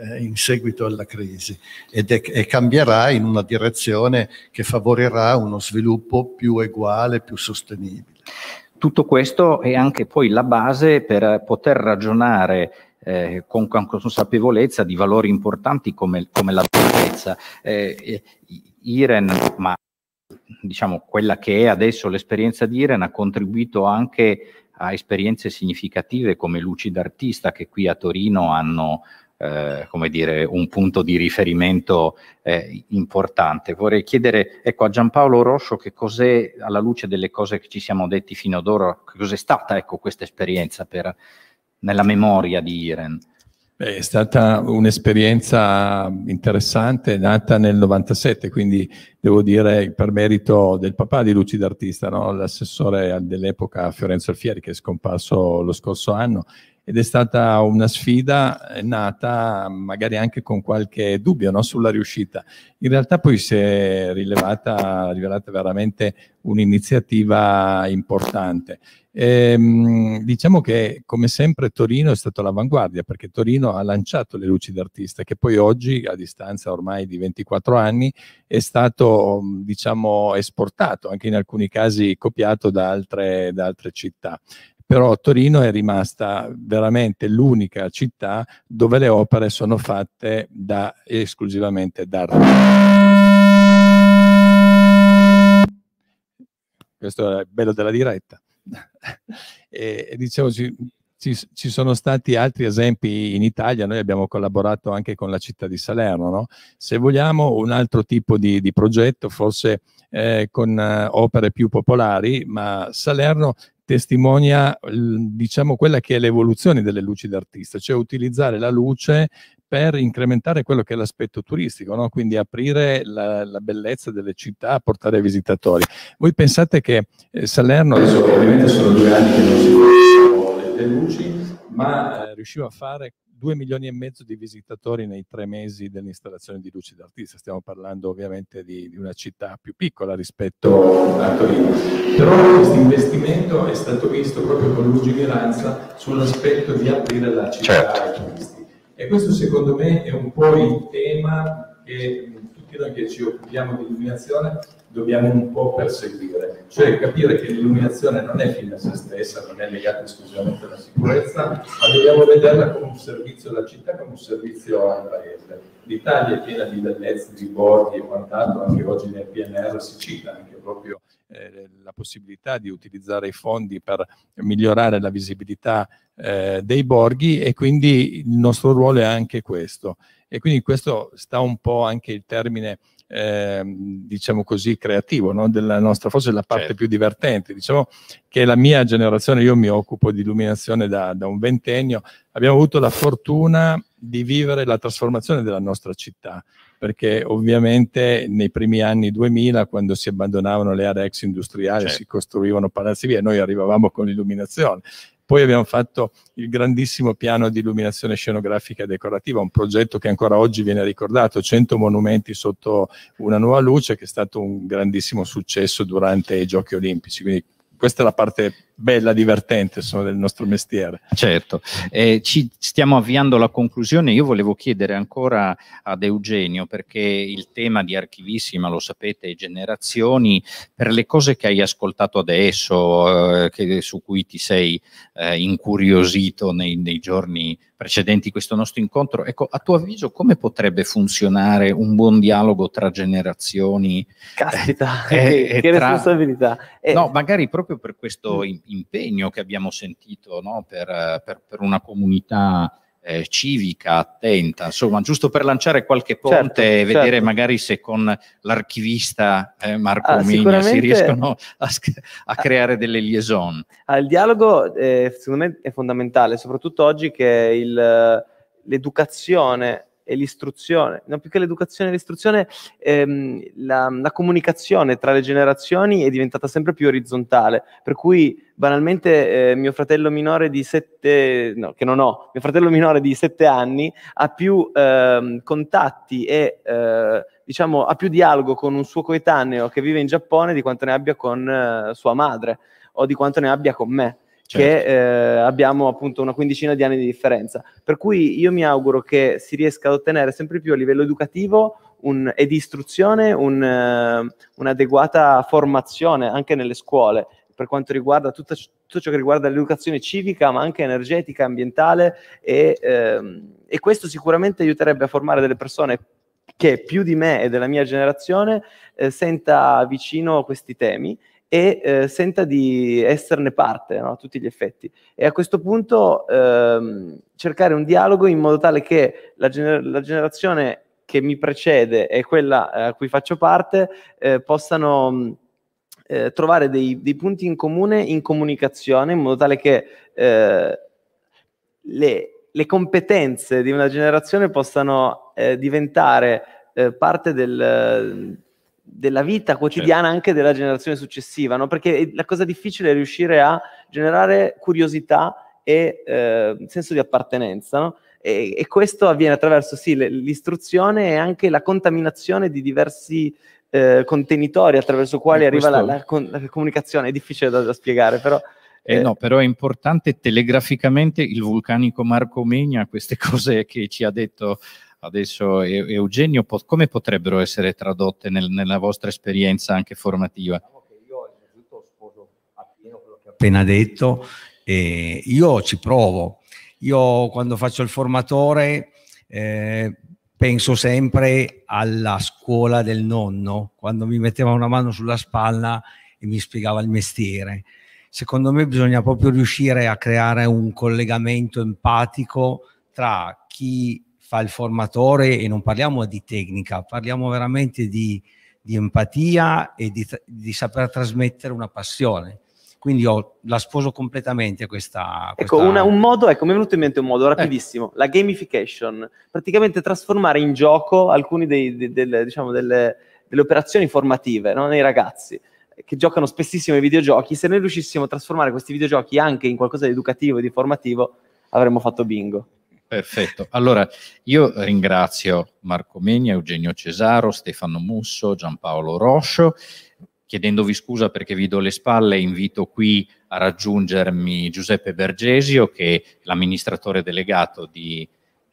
eh, in seguito alla crisi ed è, e cambierà in una direzione che favorirà uno sviluppo più uguale, più sostenibile. Tutto questo è anche poi la base per poter ragionare eh, con, con, consapevolezza di valori importanti come, come la bellezza. Eh, eh Iren, ma diciamo quella che è adesso l'esperienza di Iren ha contribuito anche a esperienze significative come Luci Artista che qui a Torino hanno eh, come dire, un punto di riferimento eh, importante. Vorrei chiedere ecco, a Giampaolo Roscio che cos'è, alla luce delle cose che ci siamo detti fino ad ora, che cos'è stata ecco, questa esperienza per, nella memoria di Iren? Beh, è stata un'esperienza interessante, nata nel 97, quindi devo dire per merito del papà di Lucida Artista, no? l'assessore dell'epoca Fiorenzo Alfieri, che è scomparso lo scorso anno, ed è stata una sfida eh, nata magari anche con qualche dubbio no, sulla riuscita. In realtà poi si è rilevata, rivelata veramente un'iniziativa importante. Ehm, diciamo che come sempre Torino è stato all'avanguardia perché Torino ha lanciato le luci d'artista che poi oggi a distanza ormai di 24 anni è stato mm, diciamo esportato anche in alcuni casi copiato da altre, da altre città però Torino è rimasta veramente l'unica città dove le opere sono fatte da, esclusivamente da questo è bello della diretta e, dicevo ci, ci, ci, sono stati altri esempi in Italia, noi abbiamo collaborato anche con la città di Salerno, no? se vogliamo un altro tipo di, di progetto, forse eh, con eh, opere più popolari, ma Salerno testimonia diciamo quella che è l'evoluzione delle luci d'artista, cioè utilizzare la luce per incrementare quello che è l'aspetto turistico, no? quindi aprire la, la, bellezza delle città, portare visitatori. Voi pensate che eh, Salerno, adesso ovviamente sono due anni che non si vedono le luci, ma eh, riusciva a fare 2 milioni e mezzo di visitatori nei tre mesi dell'installazione di luci d'artista, stiamo parlando ovviamente di, di una città più piccola rispetto a Torino, però questo investimento è stato visto proprio con lungimiranza sull'aspetto di aprire la città certo. ai turisti e questo secondo me è un po' il tema che tutti noi che ci occupiamo di illuminazione dobbiamo un po' perseguire, cioè capire che l'illuminazione non è fine a se stessa, non è legata esclusivamente alla sicurezza, ma dobbiamo vederla come un servizio alla città, come un servizio al paese. L'Italia è piena di bellezze, di borghi e quant'altro, anche oggi nel PNR si cita anche proprio eh, la possibilità di utilizzare i fondi per migliorare la visibilità eh, dei borghi e quindi il nostro ruolo è anche questo. E quindi questo sta un po' anche il termine eh, diciamo così, creativo, no? della nostra, forse la parte certo. più divertente. Diciamo che la mia generazione, io mi occupo di illuminazione da, da, un ventennio, abbiamo avuto la fortuna di vivere la trasformazione della nostra città, perché ovviamente nei primi anni 2000, quando si abbandonavano le aree ex industriali, certo. si costruivano palazzi via, noi arrivavamo con l'illuminazione poi abbiamo fatto il grandissimo piano di illuminazione scenografica e decorativa, un progetto che ancora oggi viene ricordato, 100 monumenti sotto una nuova luce, che è stato un grandissimo successo durante i Giochi Olimpici. Quindi questa è la parte bella, divertente insomma, del nostro mestiere. Certo, eh, ci stiamo avviando alla conclusione, io volevo chiedere ancora ad Eugenio, perché il tema di Archivissima, lo sapete, generazioni, per le cose che hai ascoltato adesso, eh, che, su cui ti sei eh, incuriosito nei, nei giorni precedenti questo nostro incontro. Ecco, a tuo avviso come potrebbe funzionare un buon dialogo tra generazioni? Caspita, eh, che, che eh, tra... responsabilità. Eh. No, magari proprio per questo mm. impegno che abbiamo sentito no? per, per, per una comunità eh, civica, attenta, insomma, giusto per lanciare qualche ponte certo, e vedere certo. magari se con l'archivista eh, Marco ah, Migna si riescono a, a creare delle liaison. Ah, il dialogo eh, secondo me è fondamentale, soprattutto oggi che il, l'educazione e l'istruzione, no, più che l'educazione e l'istruzione, ehm, la, la, comunicazione tra le generazioni è diventata sempre più orizzontale, per cui banalmente eh, mio fratello minore di sette, no, che non ho, mio fratello minore di sette anni ha più ehm, contatti e eh, diciamo, ha più dialogo con un suo coetaneo che vive in Giappone di quanto ne abbia con eh, sua madre o di quanto ne abbia con me. Certo. che eh, abbiamo appunto una quindicina di anni di differenza. Per cui io mi auguro che si riesca ad ottenere sempre più a livello educativo un, e di istruzione un, uh, un'adeguata formazione anche nelle scuole per quanto riguarda tutta, tutto ciò che riguarda l'educazione civica, ma anche energetica, ambientale e, ehm, e questo sicuramente aiuterebbe a formare delle persone che più di me e della mia generazione eh, senta vicino questi temi e eh, senta di esserne parte no? a tutti gli effetti. E a questo punto ehm, cercare un dialogo in modo tale che la, gener- la, generazione che mi precede e quella eh, a cui faccio parte eh, possano mm, eh, trovare dei, dei, punti in comune in comunicazione, in modo tale che eh, le, le, competenze di una generazione possano eh, diventare parte del della vita certo. quotidiana certo. anche della generazione successiva, no? perché la cosa difficile è riuscire a generare curiosità e eh, senso di appartenenza. No? E, e, questo avviene attraverso sì, le, l'istruzione e anche la contaminazione di diversi eh, contenitori attraverso i quali e arriva la, la, la, comunicazione. È difficile da, da spiegare, però. Eh, eh, no, però è importante telegraficamente il vulcanico Marco Megna, queste cose che ci ha detto adesso Eugenio, come potrebbero essere tradotte nel, nella vostra esperienza anche formativa? Diciamo io ho appena detto e io ci provo. Io quando faccio il formatore eh, penso sempre alla scuola del nonno, quando mi metteva una mano sulla spalla e mi spiegava il mestiere. Secondo me bisogna proprio riuscire a creare un collegamento empatico tra chi fa il formatore e non parliamo di tecnica, parliamo veramente di, di empatia e di, di, saper trasmettere una passione. Quindi io la sposo completamente questa... Ecco, questa... Ecco, una, un modo, ecco, mi è venuto in mente un modo eh. rapidissimo, eh. la gamification, praticamente trasformare in gioco alcune diciamo, delle, delle, operazioni formative no? nei ragazzi che giocano spessissimo ai videogiochi, se noi riuscissimo a trasformare questi videogiochi anche in qualcosa di educativo e di formativo, avremmo fatto bingo. Perfetto. Allora, io ringrazio Marco Megna, Eugenio Cesaro, Stefano Musso, Giampaolo Roscio. Chiedendovi scusa perché vi do le spalle, invito qui a raggiungermi Giuseppe Bergesio, che è l'amministratore delegato di,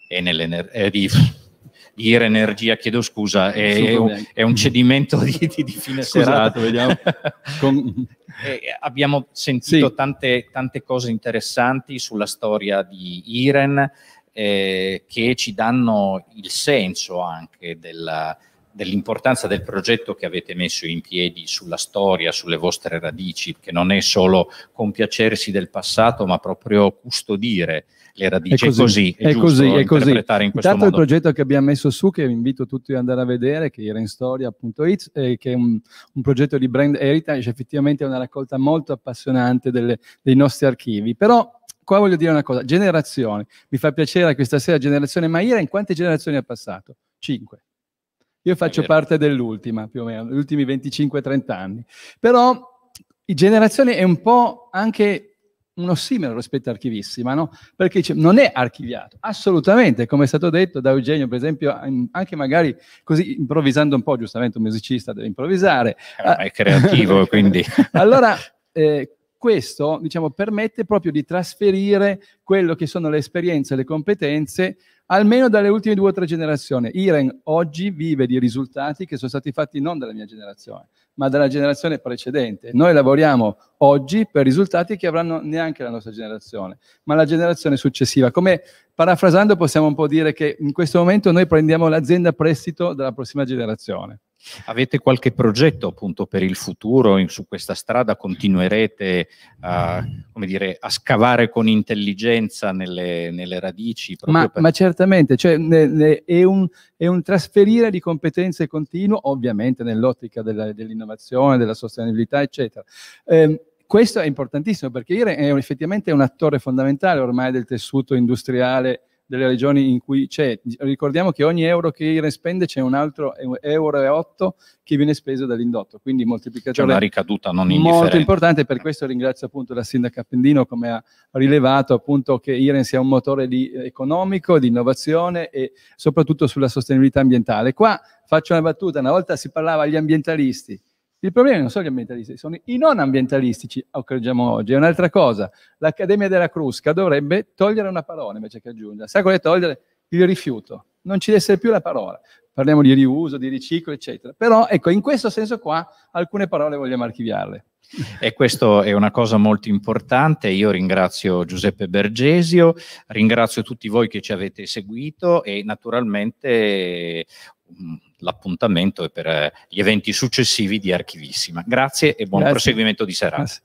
Enel, eh, di, di Irenergia, chiedo scusa, è, un, è un, cedimento di, di, di fine Scusate, serata. Vediamo. Con... Eh, abbiamo sentito sì. tante, tante, cose interessanti sulla storia di Iren, eh, che ci danno il senso anche della, dell'importanza del progetto che avete messo in piedi sulla storia, sulle vostre radici, che non è solo compiacersi del passato, ma proprio custodire le radici. È così, è, così, è, è così, è così. In Dato modo. il progetto che abbiamo messo su, che invito tutti ad andare a vedere, che è irenstoria.it, eh, che è un, un, progetto di brand heritage, effettivamente è una raccolta molto appassionante delle, dei nostri archivi. Però qua voglio dire una cosa, generazioni. Mi fa piacere questa sera generazione Maira, in quante generazioni è passato? Cinque. Io faccio parte dell'ultima, più o meno, gli ultimi 25-30 anni. Però generazione è un po' anche uno simile rispetto a archivissima, no? perché dice, non è archiviato, assolutamente, come è stato detto da Eugenio, per esempio, anche magari così improvvisando un po', giustamente un musicista deve improvvisare. Eh, ah, è creativo, quindi. allora, eh, questo diciamo, permette proprio di trasferire quello che sono le esperienze e le competenze almeno dalle ultime due o tre generazioni. Iren oggi vive di risultati che sono stati fatti non dalla mia generazione, ma dalla generazione precedente. Noi lavoriamo oggi per risultati che avranno neanche la nostra generazione, ma la generazione successiva. Come parafrasando possiamo un po' dire che in questo momento noi prendiamo l'azienda a prestito dalla prossima generazione. Avete qualche progetto appunto per il futuro? In, su questa strada continuerete a, dire, a scavare con intelligenza nelle, nelle radici? Ma, per... ma, certamente, cioè, ne, ne, è, un, è, un, trasferire di competenze continuo, ovviamente nell'ottica della, dell'innovazione, della sostenibilità, eccetera. Eh, questo è importantissimo perché IRE è effettivamente un attore fondamentale ormai del tessuto industriale delle regioni in cui c'è. Ricordiamo che ogni euro che IRE spende c'è un altro euro e otto che viene speso dall'indotto, quindi moltiplicatore. C'è una ricaduta non indifferente. Molto importante, per questo ringrazio appunto la sindaca Pendino come ha rilevato appunto che IREN sia un motore di, eh, economico, di innovazione e soprattutto sulla sostenibilità ambientale. Qua faccio una battuta, una volta si parlava agli ambientalisti, il problema non sono gli ambientalisti, sono i non ambientalistici, crediamo oggi. È un'altra cosa. L'Accademia della Crusca dovrebbe togliere una parola invece che aggiungere. Sai qual è togliere? Il rifiuto. Non ci deve essere più la parola. Parliamo di riuso, di riciclo, eccetera. Però, ecco, in questo senso qua, alcune parole vogliamo archiviarle. E questo è una cosa molto importante. Io ringrazio Giuseppe Bergesio, ringrazio tutti voi che ci avete seguito e naturalmente Mm, l'appuntamento e per eh, gli eventi successivi di Archivissima. Grazie e buon Grazie. proseguimento di serata. Grazie.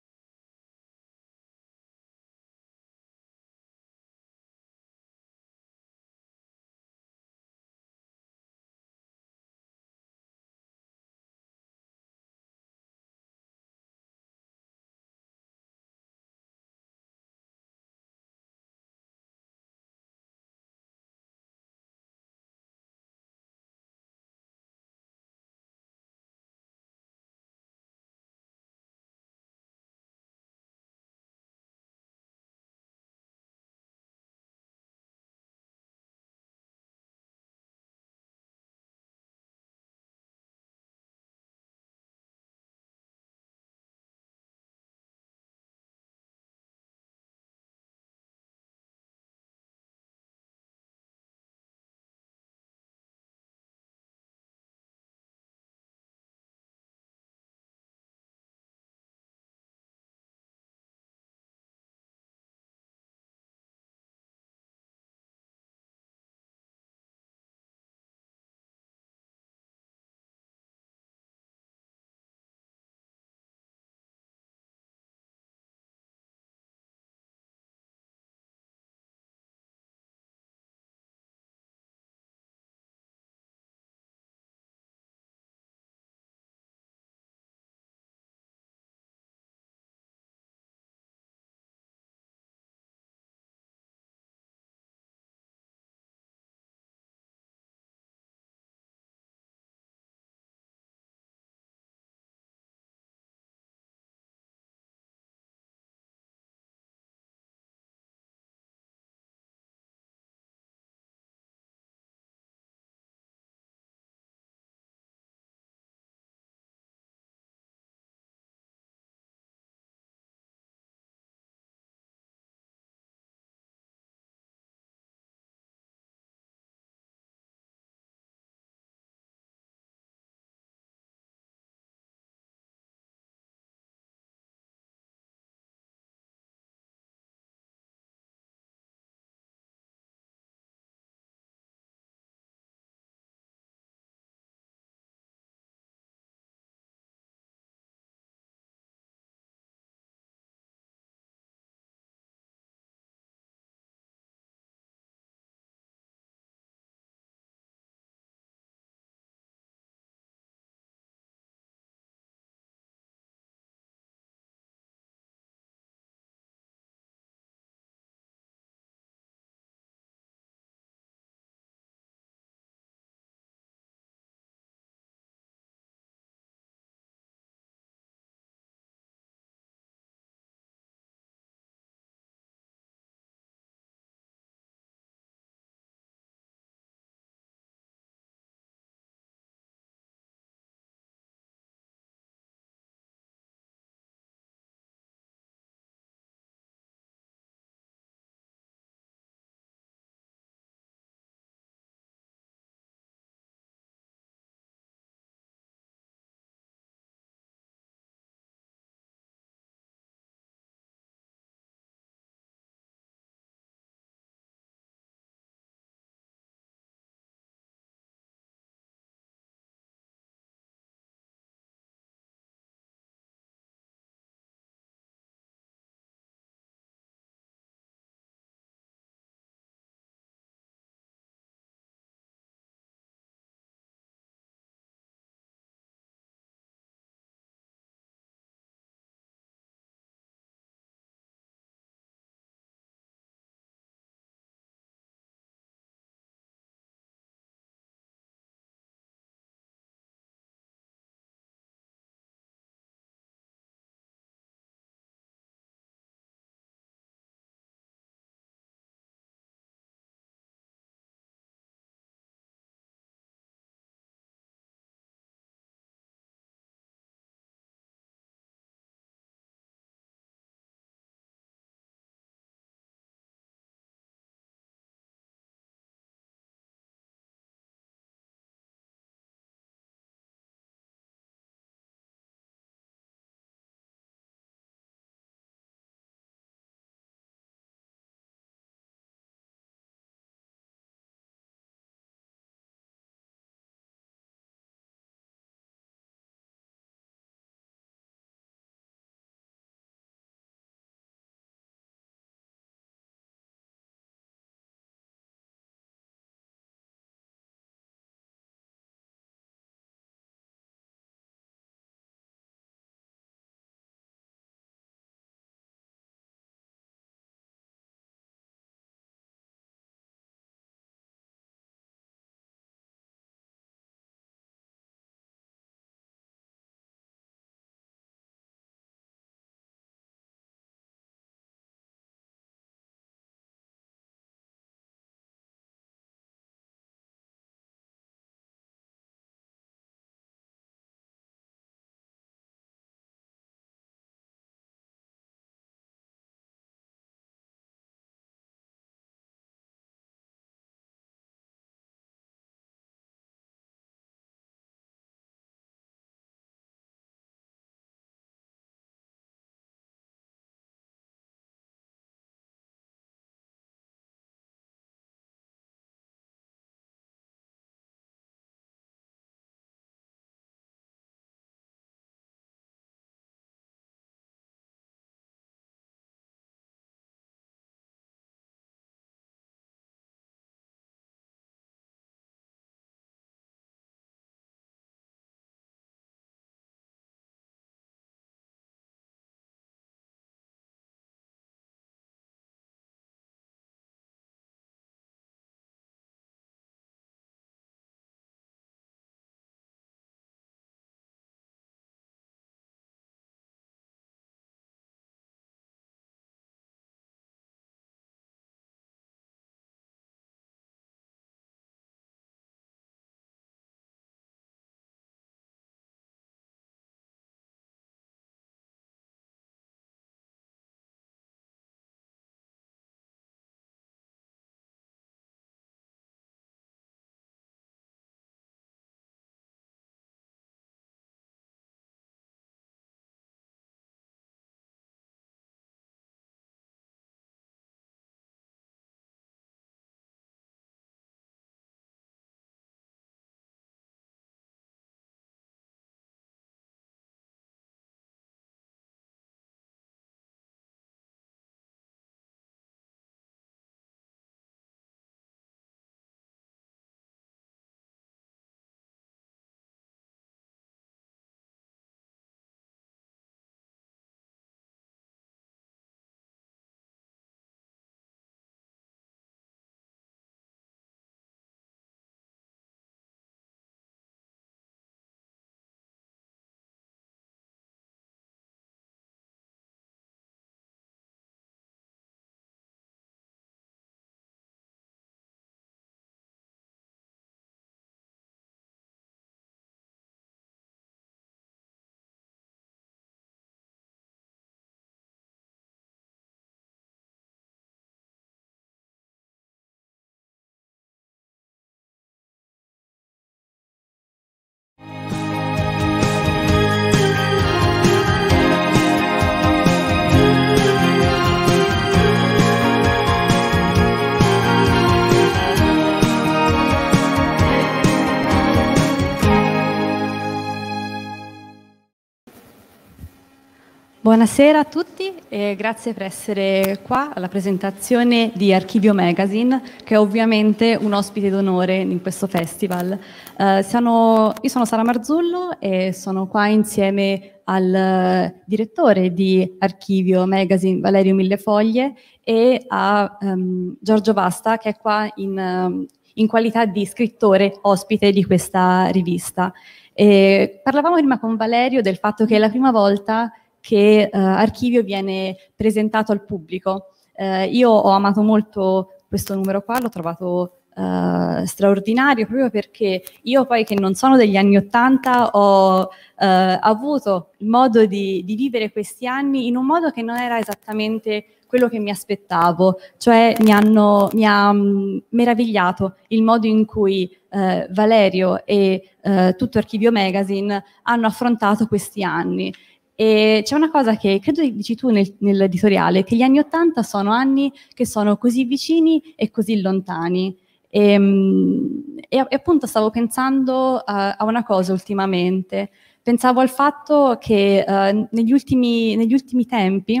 Buonasera a tutti e grazie per essere qua alla presentazione di Archivio Magazine, che è ovviamente un ospite d'onore in questo festival. Eh, sono, io sono Sara Marzullo e sono qua insieme al eh, direttore di Archivio Magazine, Valerio Millefoglie, e a um, Giorgio Vasta, che è qua in, ehm, in qualità di scrittore ospite di questa rivista. E parlavamo prima con Valerio del fatto che è la prima volta che eh, Archivio viene presentato al pubblico. Eh, io ho amato molto questo numero qua, l'ho trovato eh, straordinario proprio perché io poi che non sono degli anni Ottanta ho eh, avuto il modo di, di vivere questi anni in un modo che non era esattamente quello che mi aspettavo, cioè mi, hanno, mi ha mh, mm, meravigliato il modo in cui eh, Valerio e eh, tutto Archivio Magazine hanno affrontato questi anni e c'è una cosa che credo dici tu nel, nell'editoriale, che gli anni Ottanta sono anni che sono così vicini e così lontani. Ehm, e, e, appunto stavo pensando a, eh, a una cosa ultimamente. Pensavo al fatto che uh, negli, ultimi, negli ultimi tempi,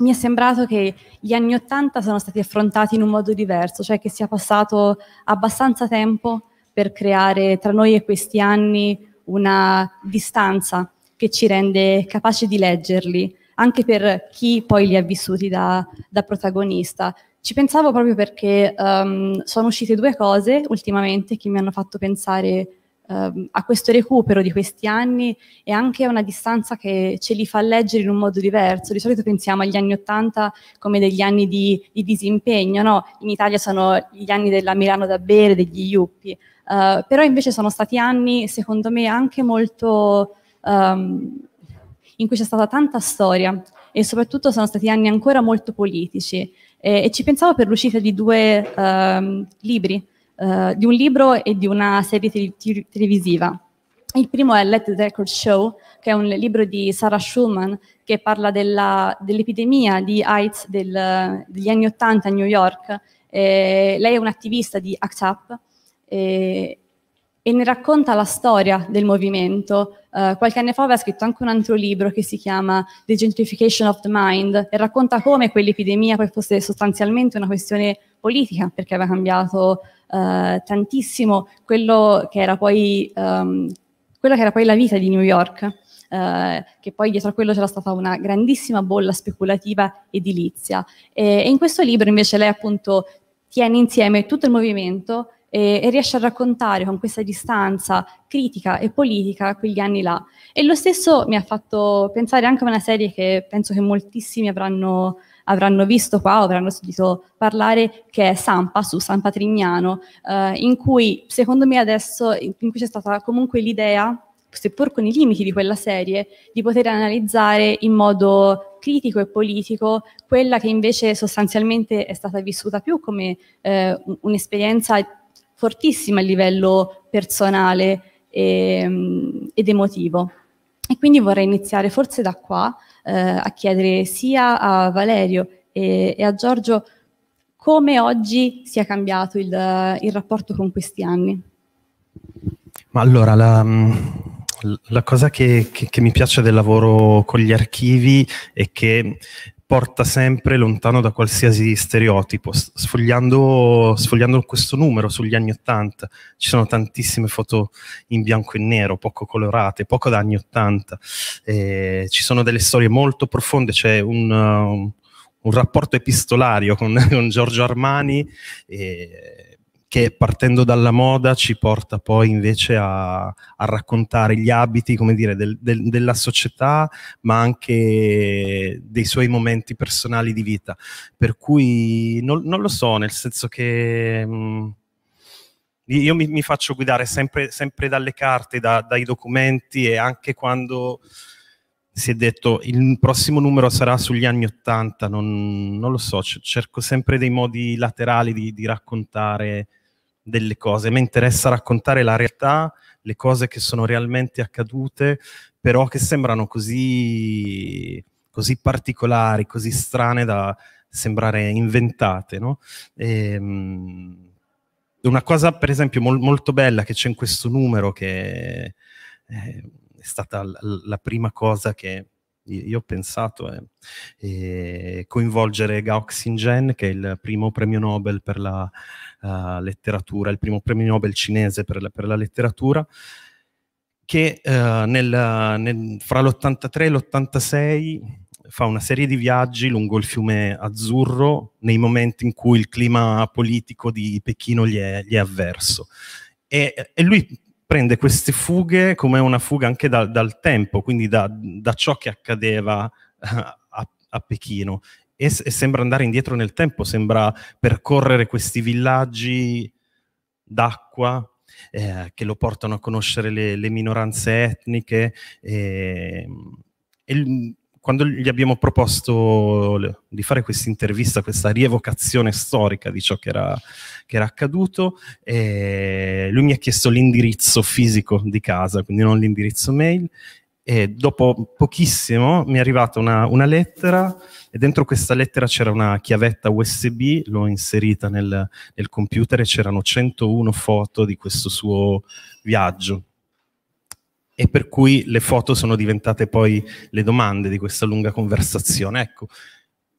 mi è sembrato che gli anni Ottanta sono stati affrontati in un modo diverso, cioè che sia passato abbastanza tempo per creare tra noi e questi anni una distanza che ci rende capaci di leggerli, anche per chi poi li ha vissuti da, da protagonista. Ci pensavo proprio perché um, sono uscite due cose ultimamente che mi hanno fatto pensare um, a questo recupero di questi anni e anche a una distanza che ce li fa leggere in un modo diverso. Di solito pensiamo agli anni Ottanta come degli anni di, di disimpegno, no? In Italia sono gli anni della Milano da bere, degli Yuppie. uh, però invece sono stati anni, secondo me, anche molto um, in cui c'è stata tanta storia e soprattutto sono stati anni ancora molto politici e, e ci pensavo per l'uscita di due um, libri, uh, di un libro e di una serie te- te- televisiva. Il primo è Let the Record Show, che è un libro di Sarah Schulman che parla della, dell'epidemia di AIDS del, degli anni Ottanta a New York. Eh, lei è un'attivista di ACT UP eh, e ne racconta la storia del movimento, eh, qualche anno fa aveva scritto anche un altro libro che si chiama The Gentrification of the Mind e racconta come quell'epidemia poi fosse sostanzialmente una questione politica perché aveva cambiato uh, tantissimo quello che, poi, um, quella che era poi la vita di New York. Uh, che poi dietro a quello c'era stata una grandissima bolla speculativa edilizia. E, e in questo libro invece lei appunto tiene insieme tutto il movimento e, e, riesce a raccontare con questa distanza critica e politica quegli anni là. E lo stesso mi ha fatto pensare anche a una serie che penso che moltissimi avranno, avranno visto qua o avranno sentito parlare, che è Sampa su San Patrignano, eh, in cui secondo me adesso in cui c'è stata comunque l'idea seppur con i limiti di quella serie, di poter analizzare in modo critico e politico quella che invece sostanzialmente è stata vissuta più come eh, un'esperienza fortissima a livello personale e, ehm, ed emotivo. E quindi vorrei iniziare forse da qua eh, a chiedere sia a Valerio e, e, a Giorgio come oggi sia cambiato il, il rapporto con questi anni. Ma allora, la, mm, la cosa che, che, che, mi piace del lavoro con gli archivi è che porta sempre lontano da qualsiasi stereotipo. Sfogliando, sfogliando, questo numero sugli anni Ottanta, ci sono tantissime foto in bianco e nero, poco colorate, poco da anni Ottanta. Eh, ci sono delle storie molto profonde, c'è un, un, rapporto epistolario con, con Giorgio Armani. Eh, che partendo dalla moda ci porta poi invece a, a raccontare gli abiti, come dire, del, del, della società, ma anche dei suoi momenti personali di vita. Per cui non, non lo so, nel senso che... Mh, mm, io mi, mi, faccio guidare sempre, sempre dalle carte, da, dai documenti e anche quando si è detto il prossimo numero sarà sugli anni Ottanta, non, non, lo so, cerco sempre dei modi laterali di, di raccontare delle cose, mi interessa raccontare la realtà, le cose che sono realmente accadute, però che sembrano così, così particolari, così strane da sembrare inventate. No? E, ehm, una cosa, per esempio, mol, molto bella che c'è in questo numero, che è, è stata la prima cosa che io ho pensato è, eh, è coinvolgere Gao Gen, che è il primo premio Nobel per la uh, letteratura, il primo premio Nobel cinese per la, per la letteratura, che uh, nel, nel, fra l'83 e l'86 fa una serie di viaggi lungo il fiume Azzurro nei momenti in cui il clima politico di Pechino gli è, gli è avverso. E, e lui prende queste fughe come una fuga anche da, dal tempo, quindi da, da ciò che accadeva eh, a, a Pechino. E, e, sembra andare indietro nel tempo, sembra percorrere questi villaggi d'acqua eh, che lo portano a conoscere le, le minoranze etniche. Eh, e, quando gli abbiamo proposto di fare questa intervista, questa rievocazione storica di ciò che era, che era accaduto, eh, lui mi ha chiesto l'indirizzo fisico di casa, quindi non l'indirizzo mail, e dopo pochissimo mi è arrivata una, una lettera e dentro questa lettera c'era una chiavetta USB, l'ho inserita nel, nel computer e c'erano 101 foto di questo suo viaggio e per cui le foto sono diventate poi le domande di questa lunga conversazione. Ecco,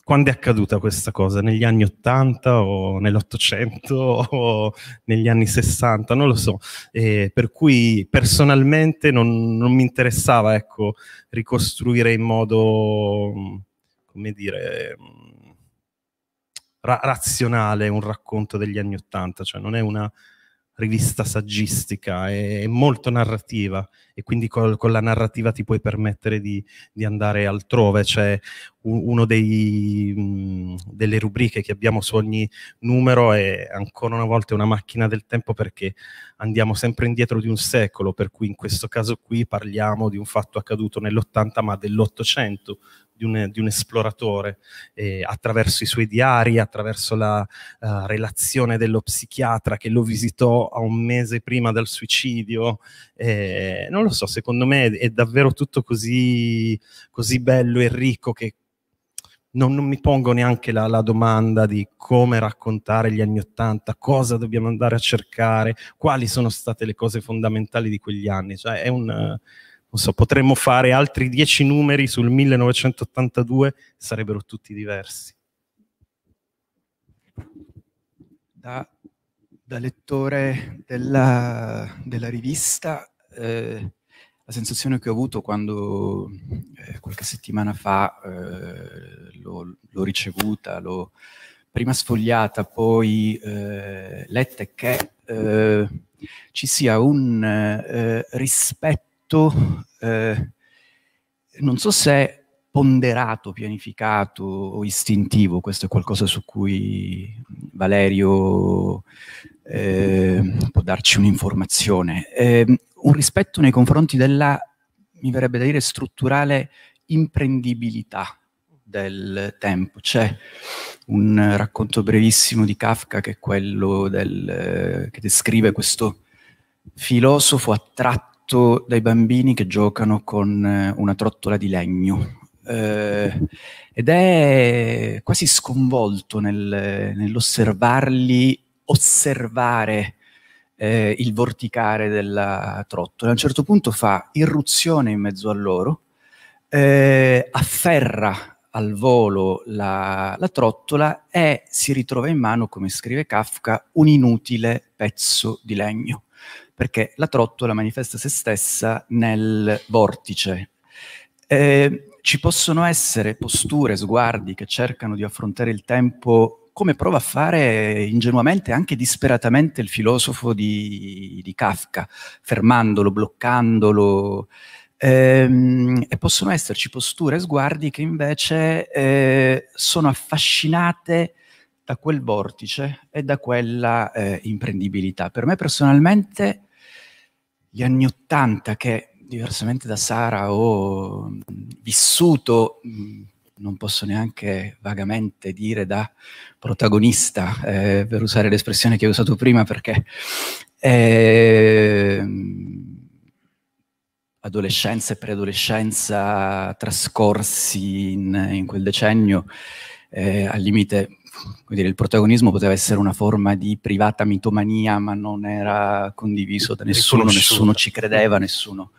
quando è accaduta questa cosa? Negli anni 80 o nell'Ottocento o negli anni 60? Non lo so. E per cui personalmente non, non mi interessava ecco, ricostruire in modo, come dire, ra- razionale un racconto degli anni 80, cioè non è una rivista saggistica, è, è molto narrativa e quindi col, con la narrativa ti puoi permettere di, di andare altrove. C'è una delle rubriche che abbiamo su ogni numero è ancora una volta una macchina del tempo perché andiamo sempre indietro di un secolo, per cui in questo caso qui parliamo di un fatto accaduto nell'80 ma dell'Ottocento, di un, di un esploratore eh, attraverso i suoi diari, attraverso la uh, relazione dello psichiatra che lo visitò a un mese prima del suicidio. Eh, non lo so, secondo me è, davvero tutto così, così bello e ricco che non, non, mi pongo neanche la, la, domanda di come raccontare gli anni Ottanta, cosa dobbiamo andare a cercare, quali sono state le cose fondamentali di quegli anni. Cioè, è un, so, potremmo fare altri dieci numeri sul 1982, sarebbero tutti diversi. Da, da lettore della, della rivista, eh, la sensazione che ho avuto quando eh, qualche settimana fa eh, l'ho ricevuta, l'ho prima sfogliata, poi eh, letta, è che eh, ci sia un eh, rispetto tutto, eh, non so se è ponderato, pianificato o istintivo, questo è qualcosa su cui Valerio eh, può darci un'informazione, eh, un rispetto nei confronti della, mi verrebbe da dire, strutturale imprendibilità del tempo. C'è un racconto brevissimo di Kafka che è quello del, eh, che descrive questo filosofo attratto fatto dai bambini che giocano con eh, una trottola di legno. Eh, ed è quasi sconvolto nel, nell'osservarli, osservare eh, il vorticare della trottola. A un certo punto fa irruzione in mezzo a loro, eh, afferra al volo la, la, trottola e si ritrova in mano, come scrive Kafka, un inutile pezzo di legno perché la trottola manifesta se stessa nel vortice. Eh, ci possono essere posture, sguardi che cercano di affrontare il tempo come prova a fare ingenuamente, anche disperatamente, il filosofo di, di Kafka, fermandolo, bloccandolo. Eh, e possono esserci posture e sguardi che invece eh, sono affascinate da quel vortice e da quella eh, imprendibilità. Per me personalmente gli anni Ottanta che diversamente da Sara ho vissuto, non posso neanche vagamente dire da protagonista, eh, per usare l'espressione che ho usato prima, perché eh, adolescenza e preadolescenza trascorsi in, in quel decennio, eh, al limite dire, il protagonismo poteva essere una forma di privata mitomania, ma non era condiviso da nessuno, nessuno ci credeva, nessuno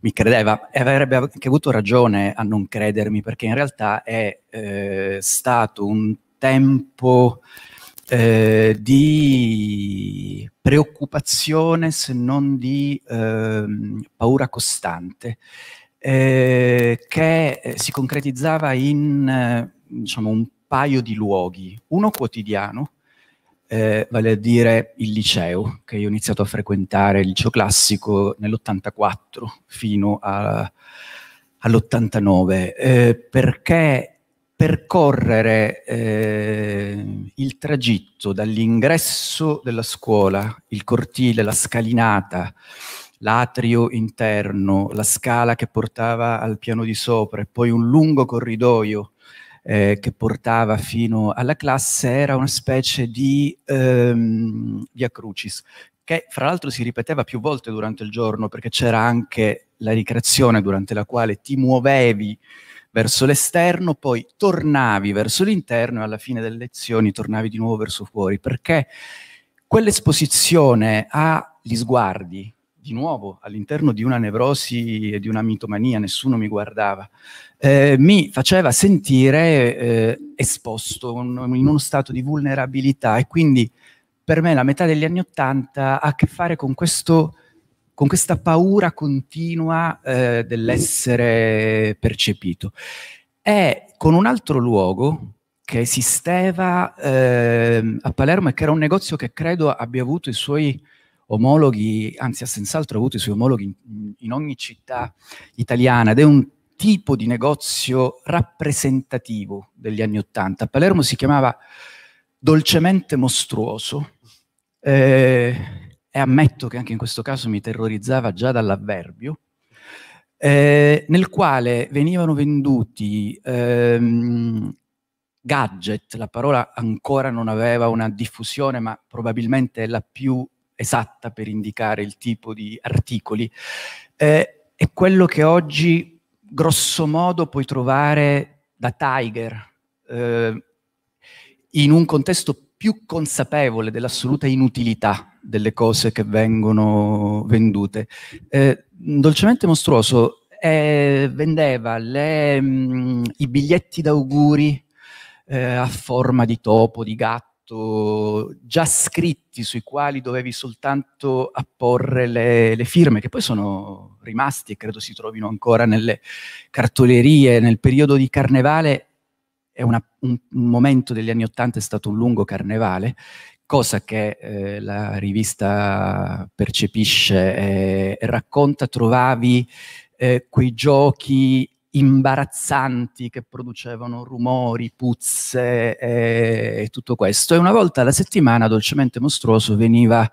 mi credeva e avrebbe anche avuto ragione a non credermi perché in realtà è eh, stato un tempo eh, di preoccupazione se non di eh, paura costante eh, che eh, si concretizzava in eh, diciamo, un paio di luoghi, uno quotidiano, eh, vale a dire il liceo, che io ho iniziato a frequentare, il liceo classico, nell'84 fino all'89, eh, perché percorrere eh, il tragitto dall'ingresso della scuola, il cortile, la scalinata, l'atrio interno, la scala che portava al piano di sopra e poi un lungo corridoio eh, che portava fino alla classe era una specie di ehm, via crucis, che fra l'altro si ripeteva più volte durante il giorno perché c'era anche la ricreazione durante la quale ti muovevi verso l'esterno, poi tornavi verso l'interno e alla fine delle lezioni tornavi di nuovo verso fuori, perché quell'esposizione agli sguardi, di nuovo all'interno di una nevrosi e di una mitomania, nessuno mi guardava, eh, mi faceva sentire eh, esposto un, in uno stato di vulnerabilità e quindi per me la metà degli anni Ottanta ha a che fare con, questo, con questa paura continua eh, dell'essere percepito. È con un altro luogo che esisteva eh, a Palermo e che era un negozio che credo abbia avuto i suoi omologhi, anzi ha senz'altro avuto i suoi omologhi in, in ogni città italiana ed è un tipo di negozio rappresentativo degli anni Ottanta. A Palermo si chiamava dolcemente mostruoso eh, e ammetto che anche in questo caso mi terrorizzava già dall'avverbio, eh, nel quale venivano venduti ehm, gadget, la parola ancora non aveva una diffusione, ma probabilmente è la più esatta per indicare il tipo di articoli, eh, è quello che oggi grosso modo puoi trovare da Tiger eh, in un contesto più consapevole dell'assoluta inutilità delle cose che vengono vendute. Eh, Dolcemente Mostruoso eh, vendeva le, mh, mm, i biglietti d'auguri eh, a forma di topo, di gatto, fatto, già scritti, sui quali dovevi soltanto apporre le, le firme, che poi sono rimasti e credo si trovino ancora nelle cartolerie. Nel periodo di carnevale, una, un, un, momento degli anni Ottanta è stato un lungo carnevale, cosa che eh, la rivista percepisce e, eh, e racconta, trovavi eh, quei giochi imbarazzanti che producevano rumori, puzze e, eh, e tutto questo. E una volta alla settimana Dolcemente Mostruoso veniva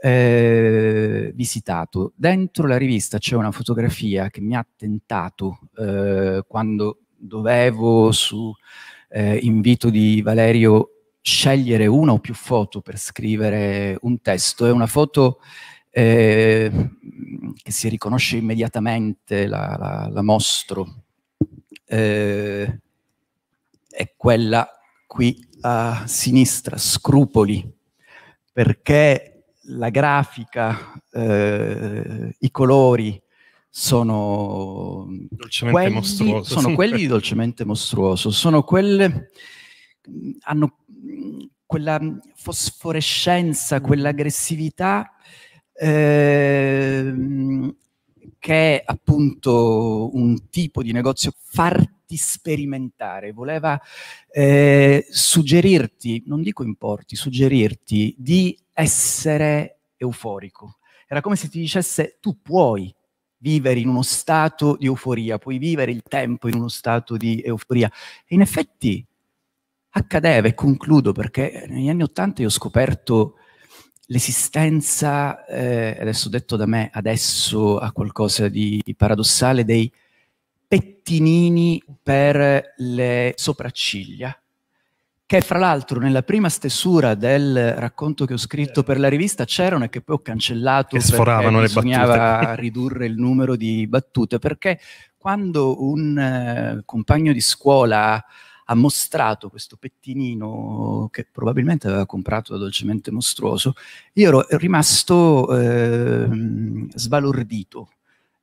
eh, visitato. Dentro la rivista c'è una fotografia che mi ha tentato eh, quando dovevo su eh, invito di Valerio scegliere una o più foto per scrivere un testo. È una foto eh, che si riconosce immediatamente la, la, la mostro, eh, è quella qui a sinistra, scrupoli, perché la grafica, eh, i colori sono dolcemente quelli, mostruoso. Sono quelli di dolcemente mostruoso, sono quelle, hanno quella fosforescenza, quell'aggressività Ehm, che è appunto un tipo di negozio farti sperimentare, voleva eh, suggerirti, non dico importi, suggerirti di essere euforico. Era come se ti dicesse tu puoi vivere in uno stato di euforia, puoi vivere il tempo in uno stato di euforia. E in effetti accadeva, e concludo perché negli anni Ottanta io ho scoperto l'esistenza, eh, adesso detto da me, adesso ha qualcosa di paradossale, dei pettinini per le sopracciglia, che fra l'altro nella prima stesura del racconto che ho scritto per la rivista c'erano e che poi ho cancellato e sforavano le bisognava ridurre il numero di battute, perché quando un eh, compagno di scuola ha mostrato questo pettinino che probabilmente aveva comprato da Dolcemente Mostruoso, io ero rimasto eh, sbalordito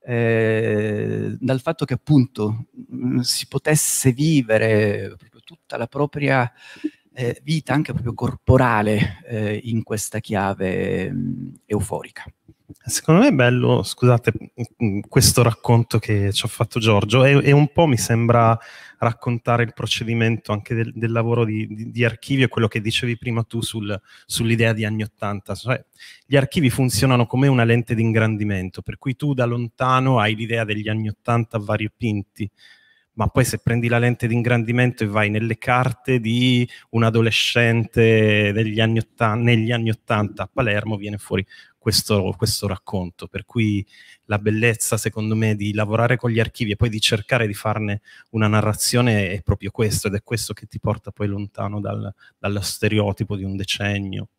eh, dal fatto che appunto mm, si potesse vivere tutta la propria eh, vita, anche proprio corporale, eh, in questa chiave mh, mm, euforica. Secondo me è bello, scusate, mm, questo racconto che ci ha fatto Giorgio e un po' mi sembra raccontare il procedimento anche del, del lavoro di, di, di, archivio e quello che dicevi prima tu sul, sull'idea di anni 80. Cioè, gli archivi funzionano come una lente di ingrandimento, per cui tu da lontano hai l'idea degli anni 80 variopinti, ma poi se prendi la lente di ingrandimento e vai nelle carte di un adolescente anni 80, negli anni 80 a Palermo, viene fuori questo, questo racconto. Per cui la bellezza, secondo me, di lavorare con gli archivi e poi di cercare di farne una narrazione è proprio questo, ed è questo che ti porta poi lontano dal, dallo stereotipo di un decennio.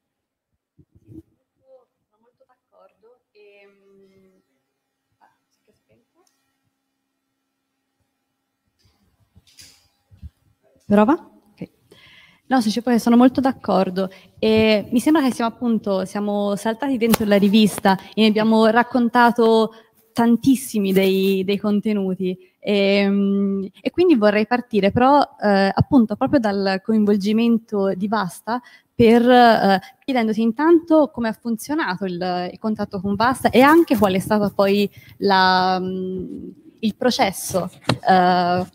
Ehm, ah, Prova? No, se ci poi sono molto d'accordo e mi sembra che siamo appunto siamo saltati dentro la rivista e ne abbiamo raccontato tantissimi dei, dei contenuti e, ehm, e, quindi vorrei partire però eh, appunto proprio dal coinvolgimento di Basta per eh, chiedendoti intanto come ha funzionato il, il contatto con Basta e anche qual è stata poi la... Mm, il processo eh,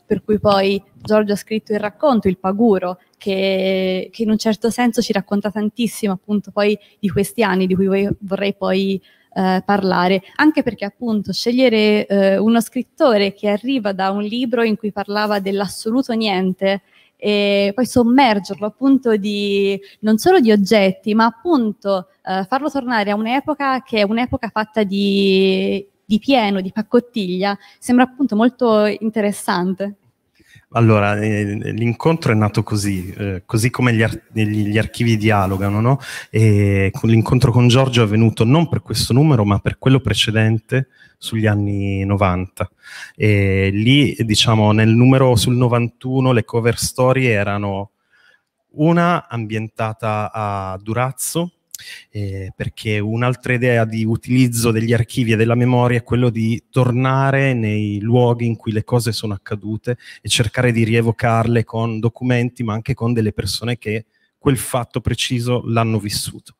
per cui poi Giorgio ha scritto il racconto, il paguro, che, che, in un certo senso ci racconta tantissimo appunto poi di questi anni di cui vorrei poi eh, parlare, anche perché appunto scegliere eh, uno scrittore che arriva da un libro in cui parlava dell'assoluto niente e poi sommergerlo appunto di non solo di oggetti, ma appunto eh, farlo tornare a un'epoca che è un'epoca fatta di di pieno, di paccottiglia, sembra appunto molto interessante. Allora, eh, l'incontro è nato così, eh, così come gli, ar gli, archivi dialogano, no? l'incontro con Giorgio è avvenuto non per questo numero, ma per quello precedente, sugli anni 90. E lì, diciamo, nel numero sul 91 le cover story erano una ambientata a Durazzo, eh, perché un'altra idea di utilizzo degli archivi e della memoria è quello di tornare nei luoghi in cui le cose sono accadute e cercare di rievocarle con documenti, ma anche con delle persone che quel fatto preciso l'hanno vissuto.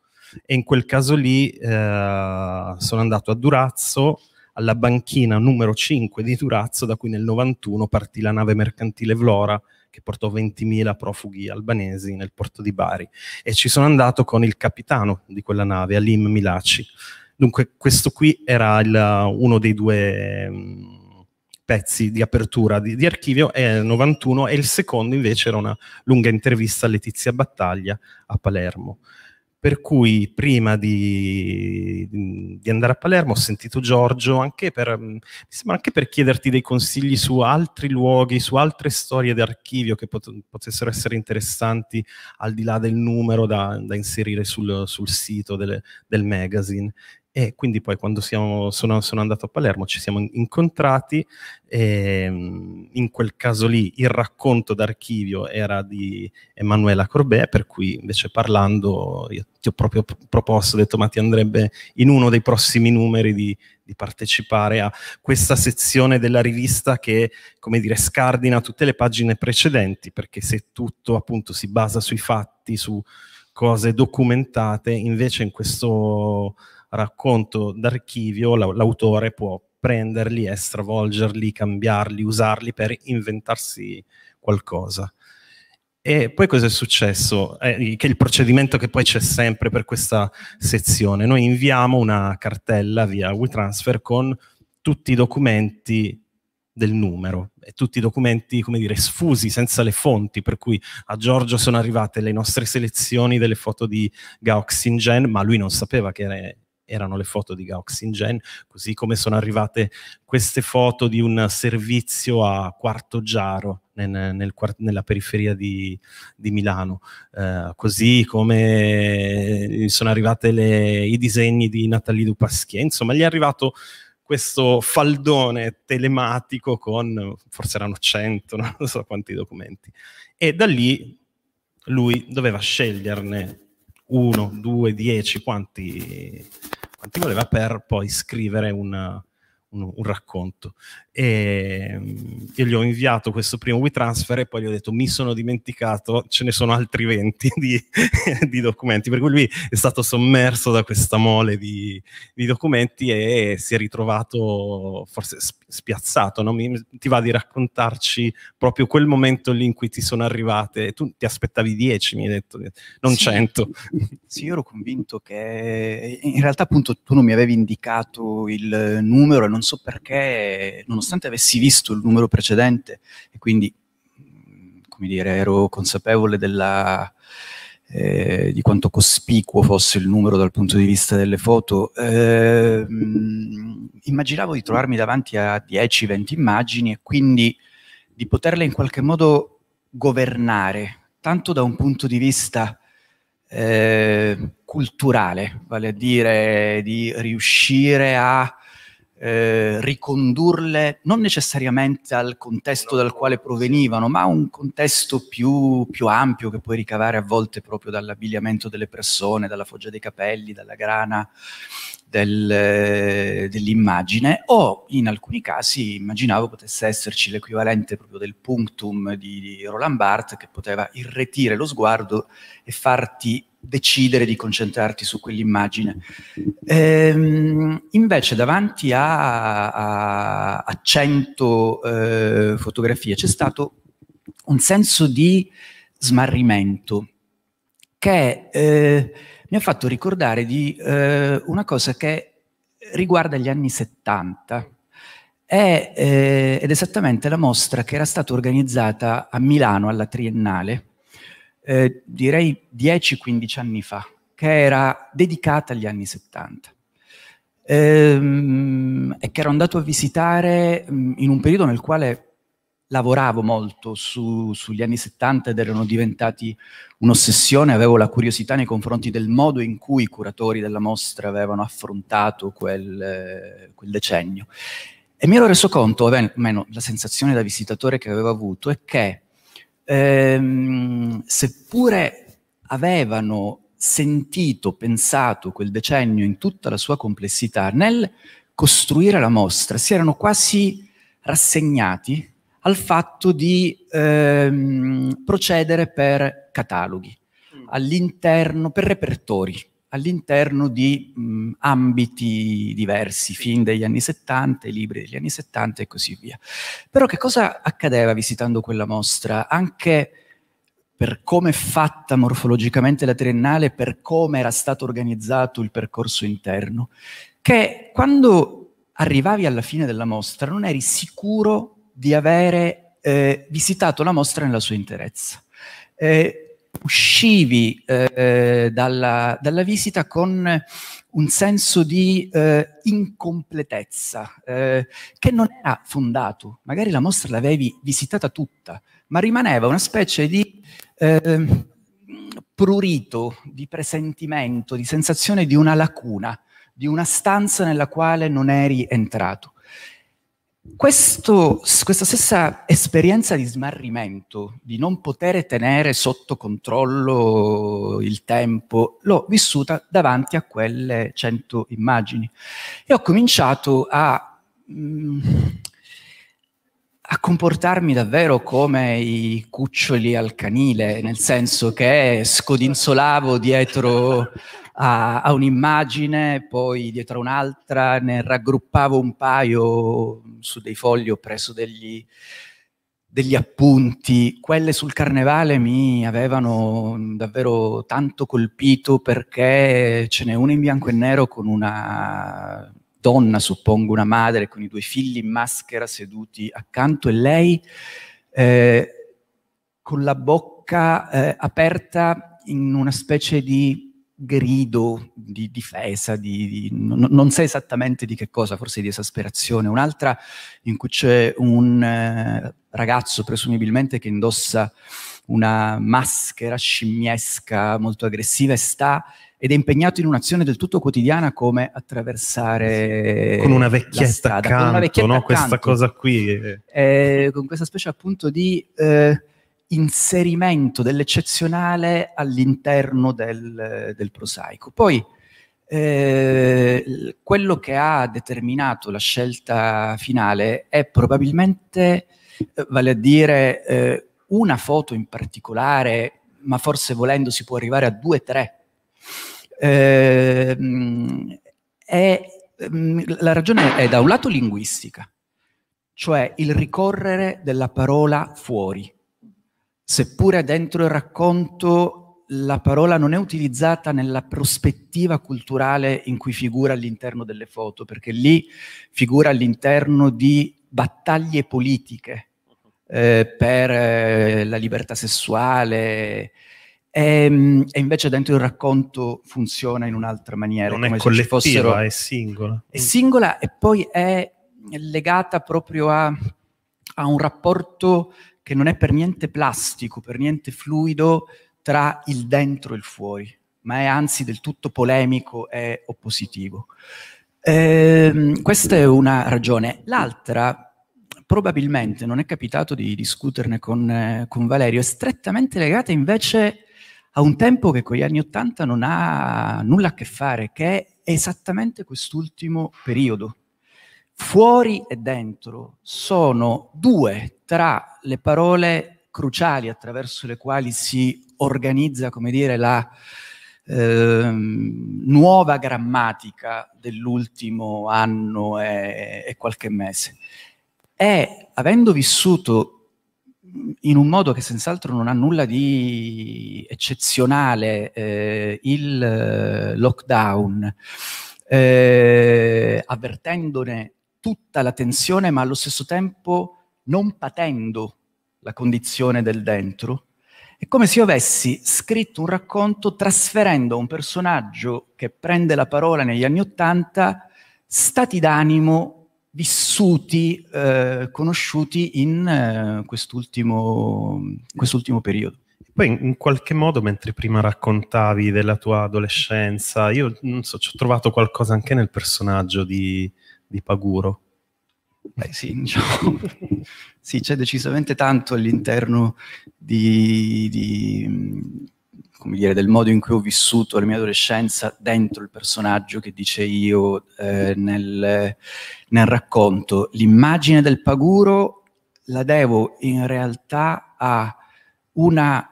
E in quel caso lì eh, sono andato a Durazzo, alla banchina numero 5 di Durazzo, da cui nel 91 partì la nave mercantile Vlora, che portò 20.000 profughi albanesi nel porto di Bari e ci sono andato con il capitano di quella nave, Alim Milaci. Dunque questo qui era il, uh, uno dei due mm, pezzi di apertura di, di archivio, è il 91 e il secondo invece era una lunga intervista a Letizia Battaglia a Palermo per cui prima di, di, andare a Palermo ho sentito Giorgio anche per, mm, mi sembra anche per chiederti dei consigli su altri luoghi, su altre storie d'archivio che pot potessero essere interessanti al di là del numero da, da inserire sul, sul sito delle, del magazine. E quindi poi quando siamo, sono, sono, andato a Palermo ci siamo incontrati e ehm, in quel caso lì il racconto d'archivio era di Emanuela Corbè, per cui invece parlando io ti ho proprio proposto, ho detto ma ti andrebbe in uno dei prossimi numeri di, di partecipare a questa sezione della rivista che, come dire, scardina tutte le pagine precedenti, perché se tutto appunto si basa sui fatti, su cose documentate, invece in questo racconto d'archivio l'autore può prenderli e stravolgerli, cambiarli, usarli per inventarsi qualcosa. E poi cosa è successo? Eh, che il procedimento che poi c'è sempre per questa sezione, noi inviamo una cartella via WeTransfer con tutti i documenti del numero e tutti i documenti, come dire, sfusi senza le fonti, per cui a Giorgio sono arrivate le nostre selezioni delle foto di Gao Xingen, ma lui non sapeva che era erano le foto di Gauxingen, così come sono arrivate queste foto di un servizio a Quarto Giaro nel, nel, nella periferia di, di Milano, eh, così come sono arrivate le, i disegni di Nathalie Dupasquier, insomma gli è arrivato questo faldone telematico con forse erano 100, non so quanti documenti. E da lì lui doveva sceglierne uno, due, dieci, quanti quanti voleva per poi scrivere un, un, un racconto e io gli ho inviato questo primo WeTransfer e poi gli ho detto mi sono dimenticato, ce ne sono altri 20 di, di documenti, per cui lui è stato sommerso da questa mole di, di documenti e si è ritrovato forse spiazzato, no? Mi, ti va di raccontarci proprio quel momento lì in cui ti sono arrivate, tu ti aspettavi 10, mi hai detto, non sì, 100. Sì, io ero convinto che in realtà appunto tu non mi avevi indicato il numero e non so perché, nonostante nonostante avessi visto il numero precedente e quindi, mm, come dire, ero consapevole della, eh, di quanto cospicuo fosse il numero dal punto di vista delle foto, eh, immaginavo di trovarmi davanti a 10-20 immagini e quindi di poterle in qualche modo governare, tanto da un punto di vista eh, culturale, vale a dire di riuscire a eh, ricondurle non necessariamente al contesto dal quale provenivano, ma a un contesto più, più, ampio che puoi ricavare a volte proprio dall'abbigliamento delle persone, dalla foggia dei capelli, dalla grana del, eh, dell'immagine, o in alcuni casi immaginavo potesse esserci l'equivalente proprio del punctum di, di Roland Barthes che poteva irretire lo sguardo e farti decidere di concentrarti su quell'immagine. Ehm, invece davanti a, a, a 100 eh, fotografie c'è stato un senso di smarrimento che eh, mi ha fatto ricordare di eh, una cosa che riguarda gli anni 70 è, eh, ed esattamente la mostra che era stata organizzata a Milano alla Triennale eh, direi 10-15 anni fa, che era dedicata agli anni 70 ehm, e che ero andato a visitare mm, in un periodo nel quale lavoravo molto su, sugli anni 70 ed erano diventati un'ossessione, avevo la curiosità nei confronti del modo in cui i curatori della mostra avevano affrontato quel, eh, quel decennio. E mi ero reso conto, o almeno la sensazione da visitatore che avevo avuto, è che ehm, seppure avevano sentito, pensato quel decennio in tutta la sua complessità, nel costruire la mostra si erano quasi rassegnati al fatto di ehm, procedere per cataloghi, mm. all'interno, per repertori all'interno di mh, ambiti diversi, film degli anni 70, libri degli anni 70 e così via. Però che cosa accadeva visitando quella mostra? Anche per come è fatta morfologicamente la triennale, per come era stato organizzato il percorso interno, che quando arrivavi alla fine della mostra non eri sicuro di avere eh, visitato la mostra nella sua interezza. Eh, uscivi eh, dalla, dalla, visita con un senso di eh, incompletezza eh, che non era fondato. Magari la mostra l'avevi visitata tutta, ma rimaneva una specie di ehm, prurito, di presentimento, di sensazione di una lacuna, di una stanza nella quale non eri entrato. Questo, questa stessa esperienza di smarrimento, di non poter tenere sotto controllo il tempo, l'ho vissuta davanti a quelle 100 immagini e ho cominciato a, mm, a comportarmi davvero come i cuccioli al canile, nel senso che scodinzolavo dietro a, a un'immagine, poi dietro a un'altra, ne raggruppavo un paio su dei fogli, ho preso degli, degli appunti, quelle sul carnevale mi avevano davvero tanto colpito perché ce n'è una in bianco e nero con una donna, suppongo una madre, con i due figli in maschera seduti accanto e lei eh, con la bocca eh, aperta in una specie di grido di difesa, di, di, non, non sai esattamente di che cosa, forse di esasperazione, un'altra in cui c'è un eh, ragazzo presumibilmente che indossa una maschera scimmiesca molto aggressiva e sta ed è impegnato in un'azione del tutto quotidiana come attraversare con una vecchietta accanto, con una vecchietta no? accanto. questa cosa qui eh, con questa specie appunto di eh, inserimento dell'eccezionale all'interno del, del prosaico. Poi eh, quello che ha determinato la scelta finale è probabilmente, eh, vale a dire, eh, una foto in particolare, ma forse volendo si può arrivare a due, o tre. Ehm, è, mm, la ragione è da un lato linguistica, cioè il ricorrere della parola fuori seppure dentro il racconto la parola non è utilizzata nella prospettiva culturale in cui figura all'interno delle foto, perché lì figura all'interno di battaglie politiche eh, per eh, la libertà sessuale, e, ehm, e, invece dentro il racconto funziona in un'altra maniera. Non è collettiva, fossero, è singola. È singola e poi è legata proprio a, a un rapporto che non è per niente plastico, per niente fluido tra il dentro e il fuori, ma è anzi del tutto polemico e oppositivo. Ehm, questa è una ragione. L'altra, probabilmente non è capitato di discuterne con, eh, con Valerio, è strettamente legata invece a un tempo che con gli anni Ottanta non ha nulla a che fare, che è esattamente quest'ultimo periodo. Fuori e dentro sono due tra le parole cruciali attraverso le quali si organizza, come dire, la eh, nuova grammatica dell'ultimo anno e, e qualche mese. E avendo vissuto in un modo che senz'altro non ha nulla di eccezionale eh, il eh, lockdown, eh, avvertendone tutta la tensione, ma allo stesso tempo non patendo la condizione del dentro. È come se io avessi scritto un racconto trasferendo a un personaggio che prende la parola negli anni Ottanta stati d'animo vissuti, eh, conosciuti in eh, quest'ultimo, quest'ultimo periodo. Poi in qualche modo, mentre prima raccontavi della tua adolescenza, io non so, ci ho trovato qualcosa anche nel personaggio di, di Paguro. Beh, sì, diciamo. sì, c'è decisamente tanto all'interno di, di, dire, del modo in cui ho vissuto la mia adolescenza dentro il personaggio che dice io eh, nel, nel racconto. L'immagine del paguro la devo in realtà a una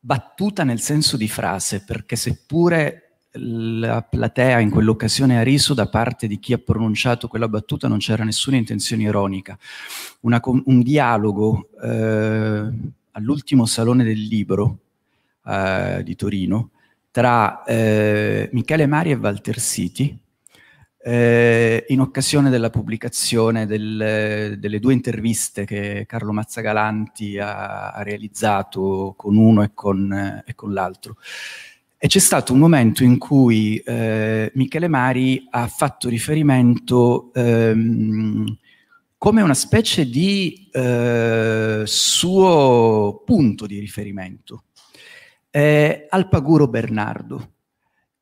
battuta nel senso di frase, perché seppure la platea in quell'occasione ha riso da parte di chi ha pronunciato quella battuta, non c'era nessuna intenzione ironica. Una, un dialogo eh, all'ultimo salone del libro eh, di Torino tra eh, Michele Mari e Walter Siti eh, in occasione della pubblicazione del, delle due interviste che Carlo Mazzagalanti ha, ha realizzato con uno e con, e con l'altro. E c'è stato un momento in cui eh, Michele Mari ha fatto riferimento ehm, come una specie di eh, suo punto di riferimento eh, al Paguro Bernardo.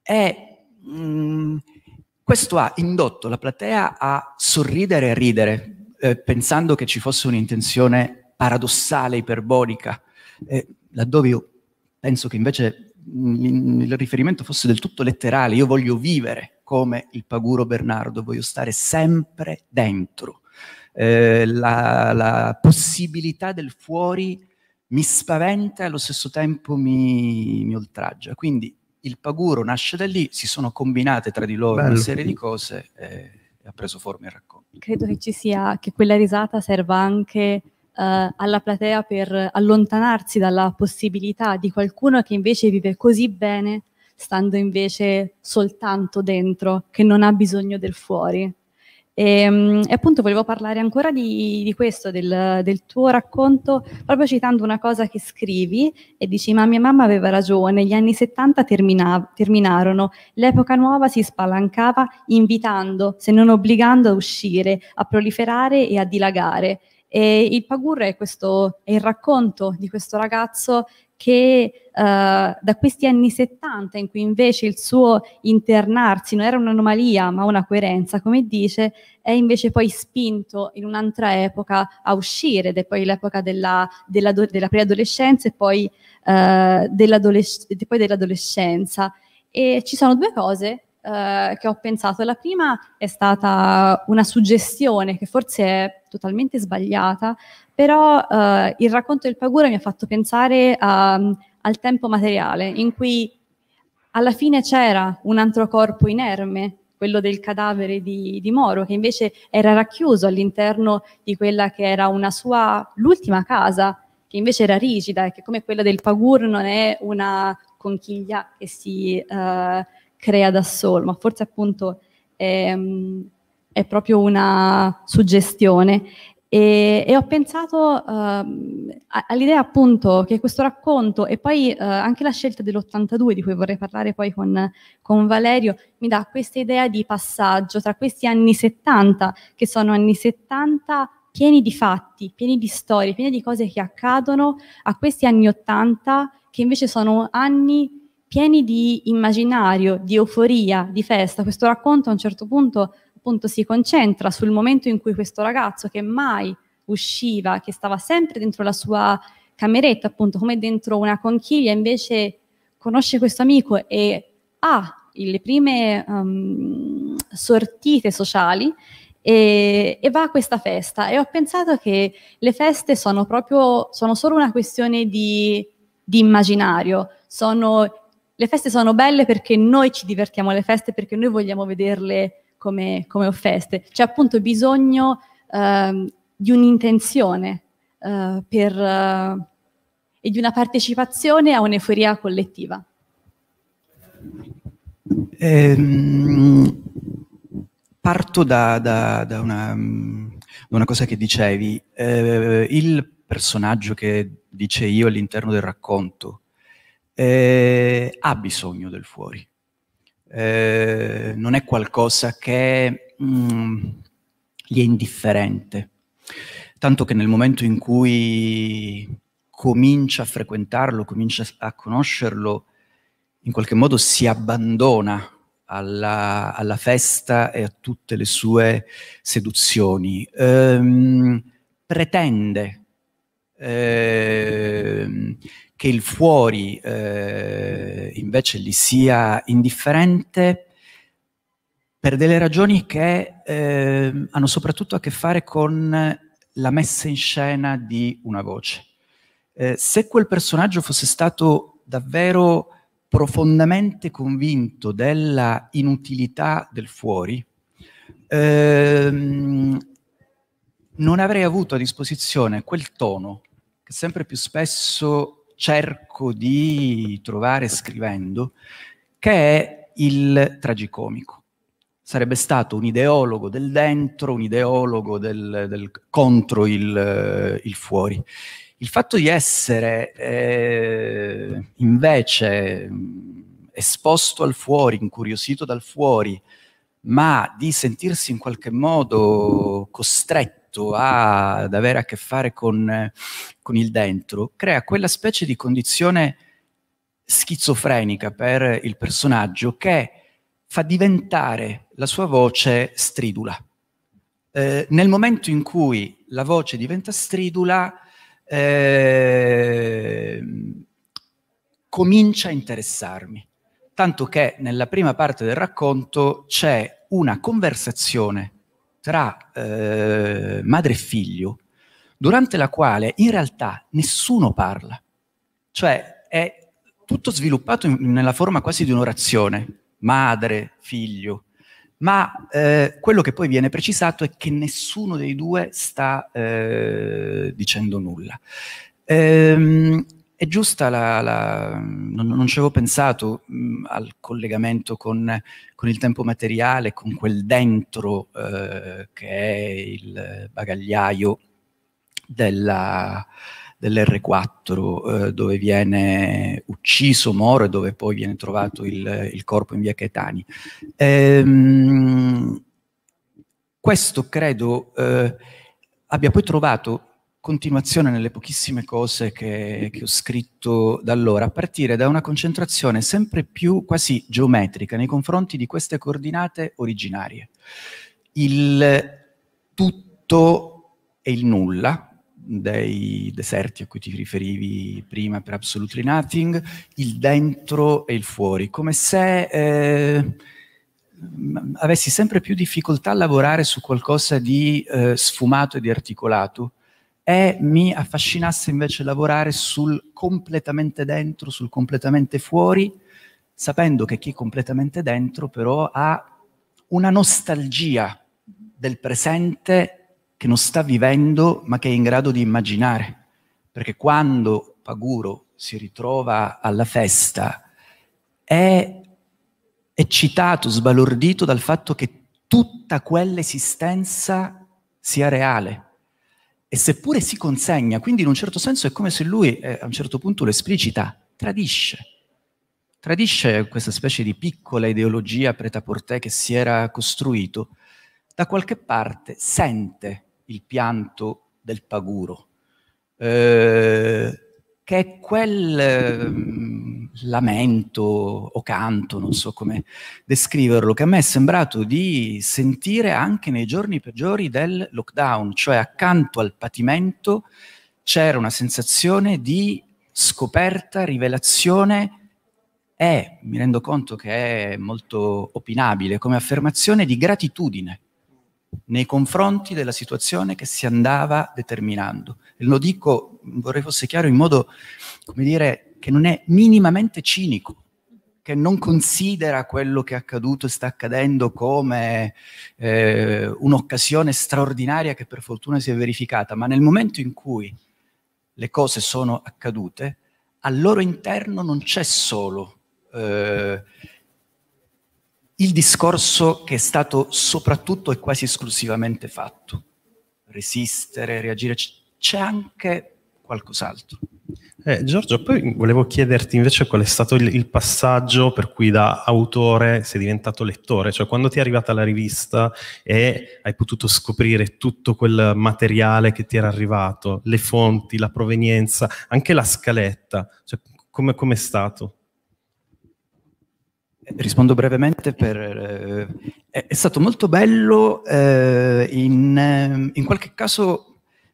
E mh, mm, questo ha indotto la platea a sorridere e a ridere, eh, pensando che ci fosse un'intenzione paradossale, iperbolica, eh, laddove io penso che invece il riferimento fosse del tutto letterale, io voglio vivere come il paguro Bernardo, voglio stare sempre dentro. Eh, la, la, possibilità del fuori mi spaventa e allo stesso tempo mi, mi, oltraggia. Quindi il paguro nasce da lì, si sono combinate tra di loro Bello. una serie di cose e, e ha preso forma il racconto. Credo che ci sia, che quella risata serva anche eh, alla platea per allontanarsi dalla possibilità di qualcuno che invece vive così bene stando invece soltanto dentro, che non ha bisogno del fuori. E, ehm, e appunto volevo parlare ancora di, di questo, del, del, tuo racconto, proprio citando una cosa che scrivi e dici ma mia mamma aveva ragione, gli anni 70 termina, terminarono, l'epoca nuova si spalancava invitando, se non obbligando a uscire, a proliferare e a dilagare e il Pagur è, questo, è il racconto di questo ragazzo che eh, da questi anni 70 in cui invece il suo internarsi non era un'anomalia ma una coerenza, come dice, è invece poi spinto in un'altra epoca a uscire ed è poi l'epoca della, della, della preadolescenza e poi, eh, dell'adolesc- poi dell'adolescenza. E ci sono due cose eh, che ho pensato. La prima è stata una suggestione che forse è totalmente sbagliata, però eh, il racconto del pagura mi ha fatto pensare a, ehm, al tempo materiale, in cui alla fine c'era un altro corpo inerme quello del cadavere di, di, Moro, che invece era racchiuso all'interno di quella che era una sua, l'ultima casa, che invece era rigida e che come quella del Pagur non è una conchiglia che si eh, crea da solo, ma forse appunto è, mm, è proprio una suggestione. E, e ho pensato uh, all'idea appunto che questo racconto e poi uh, anche la scelta dell'82 di cui vorrei parlare poi con, con, Valerio mi dà questa idea di passaggio tra questi anni 70 che sono anni 70 pieni di fatti, pieni di storie, pieni di cose che accadono a questi anni 80 che invece sono anni pieni di immaginario, di euforia, di festa. Questo racconto a un certo punto appunto si concentra sul momento in cui questo ragazzo che mai usciva, che stava sempre dentro la sua cameretta, appunto come dentro una conchiglia, invece conosce questo amico e ha le prime um, sortite sociali e, e, va a questa festa. E ho pensato che le feste sono proprio, sono solo una questione di, di immaginario, sono le feste sono belle perché noi ci divertiamo alle feste, perché noi vogliamo vederle come, come feste. C'è appunto bisogno eh, di un'intenzione eh, per, eh, e di una partecipazione a un'euforia collettiva. Ehm, parto da, da, da, una, da, una, cosa che dicevi. Eh, il personaggio che dice io all'interno del racconto, eh, ha bisogno del fuori. Eh, non è qualcosa che mm, gli è indifferente. Tanto che nel momento in cui comincia a frequentarlo, comincia a conoscerlo, in qualche modo si abbandona alla, alla festa e a tutte le sue seduzioni. Ehm, pretende ehm, che il fuori eh, invece gli sia indifferente per delle ragioni che eh, hanno soprattutto a che fare con la messa in scena di una voce. Eh, se quel personaggio fosse stato davvero profondamente convinto della inutilità del fuori, ehm, non avrei avuto a disposizione quel tono che sempre più spesso cerco di trovare scrivendo, che è il tragicomico. Sarebbe stato un ideologo del dentro, un ideologo del, del contro il, il, fuori. Il fatto di essere eh, invece esposto al fuori, incuriosito dal fuori, ma di sentirsi in qualche modo costretto costretto a, ad avere a che fare con, con il dentro, crea quella specie di condizione schizofrenica per il personaggio che fa diventare la sua voce stridula. Eh, nel momento in cui la voce diventa stridula, eh, comincia a interessarmi. Tanto che nella prima parte del racconto c'è una conversazione tra eh, madre e figlio, durante la quale in realtà nessuno parla. Cioè è tutto sviluppato in, nella forma quasi di un'orazione, madre, figlio, ma eh, quello che poi viene precisato è che nessuno dei due sta eh, dicendo nulla. Ehm, è giusta la, la non, non, ci avevo pensato mh, mm, al collegamento con, con, il tempo materiale, con quel dentro eh, che è il bagagliaio dell'R4 eh, dove viene ucciso Moro e dove poi viene trovato il, il corpo in via Caetani. Ehm, questo credo eh, abbia poi trovato continuazione nelle pochissime cose che, che, ho scritto da allora, a partire da una concentrazione sempre più quasi geometrica nei confronti di queste coordinate originarie. Il tutto e il nulla dei deserti a cui ti riferivi prima per Absolutely Nothing, il dentro e il fuori, come se... Eh, avessi sempre più difficoltà a lavorare su qualcosa di eh, sfumato e di articolato, e mi affascinasse invece lavorare sul completamente dentro, sul completamente fuori, sapendo che chi è completamente dentro però ha una nostalgia del presente che non sta vivendo ma che è in grado di immaginare. Perché quando Paguro si ritrova alla festa è eccitato, sbalordito dal fatto che tutta quell'esistenza sia reale e seppure si consegna, quindi in un certo senso è come se lui eh, a un certo punto lo esplicita, tradisce. Tradisce questa specie di piccola ideologia preta-portè che si era costruito. Da qualche parte sente il pianto del paguro, eh, che è quel... Ehm, lamento o canto, non so come descriverlo, che a me è sembrato di sentire anche nei giorni peggiori del lockdown, cioè accanto al patimento c'era una sensazione di scoperta, rivelazione e, mi rendo conto che è molto opinabile, come affermazione di gratitudine nei confronti della situazione che si andava determinando. E lo dico, vorrei fosse chiaro, in modo, come dire, che non è minimamente cinico, che non considera quello che è accaduto e sta accadendo come eh, un'occasione straordinaria che per fortuna si è verificata, ma nel momento in cui le cose sono accadute, al loro interno non c'è solo eh, il discorso che è stato soprattutto e quasi esclusivamente fatto, resistere, reagire, c'è anche qualcos'altro. Eh, Giorgio, poi volevo chiederti invece qual è stato il, il, passaggio per cui da autore sei diventato lettore, cioè quando ti è arrivata la rivista e hai potuto scoprire tutto quel materiale che ti era arrivato, le fonti, la provenienza, anche la scaletta, cioè, come, è stato? Rispondo brevemente per... Eh, è stato molto bello, eh, in, eh, in qualche caso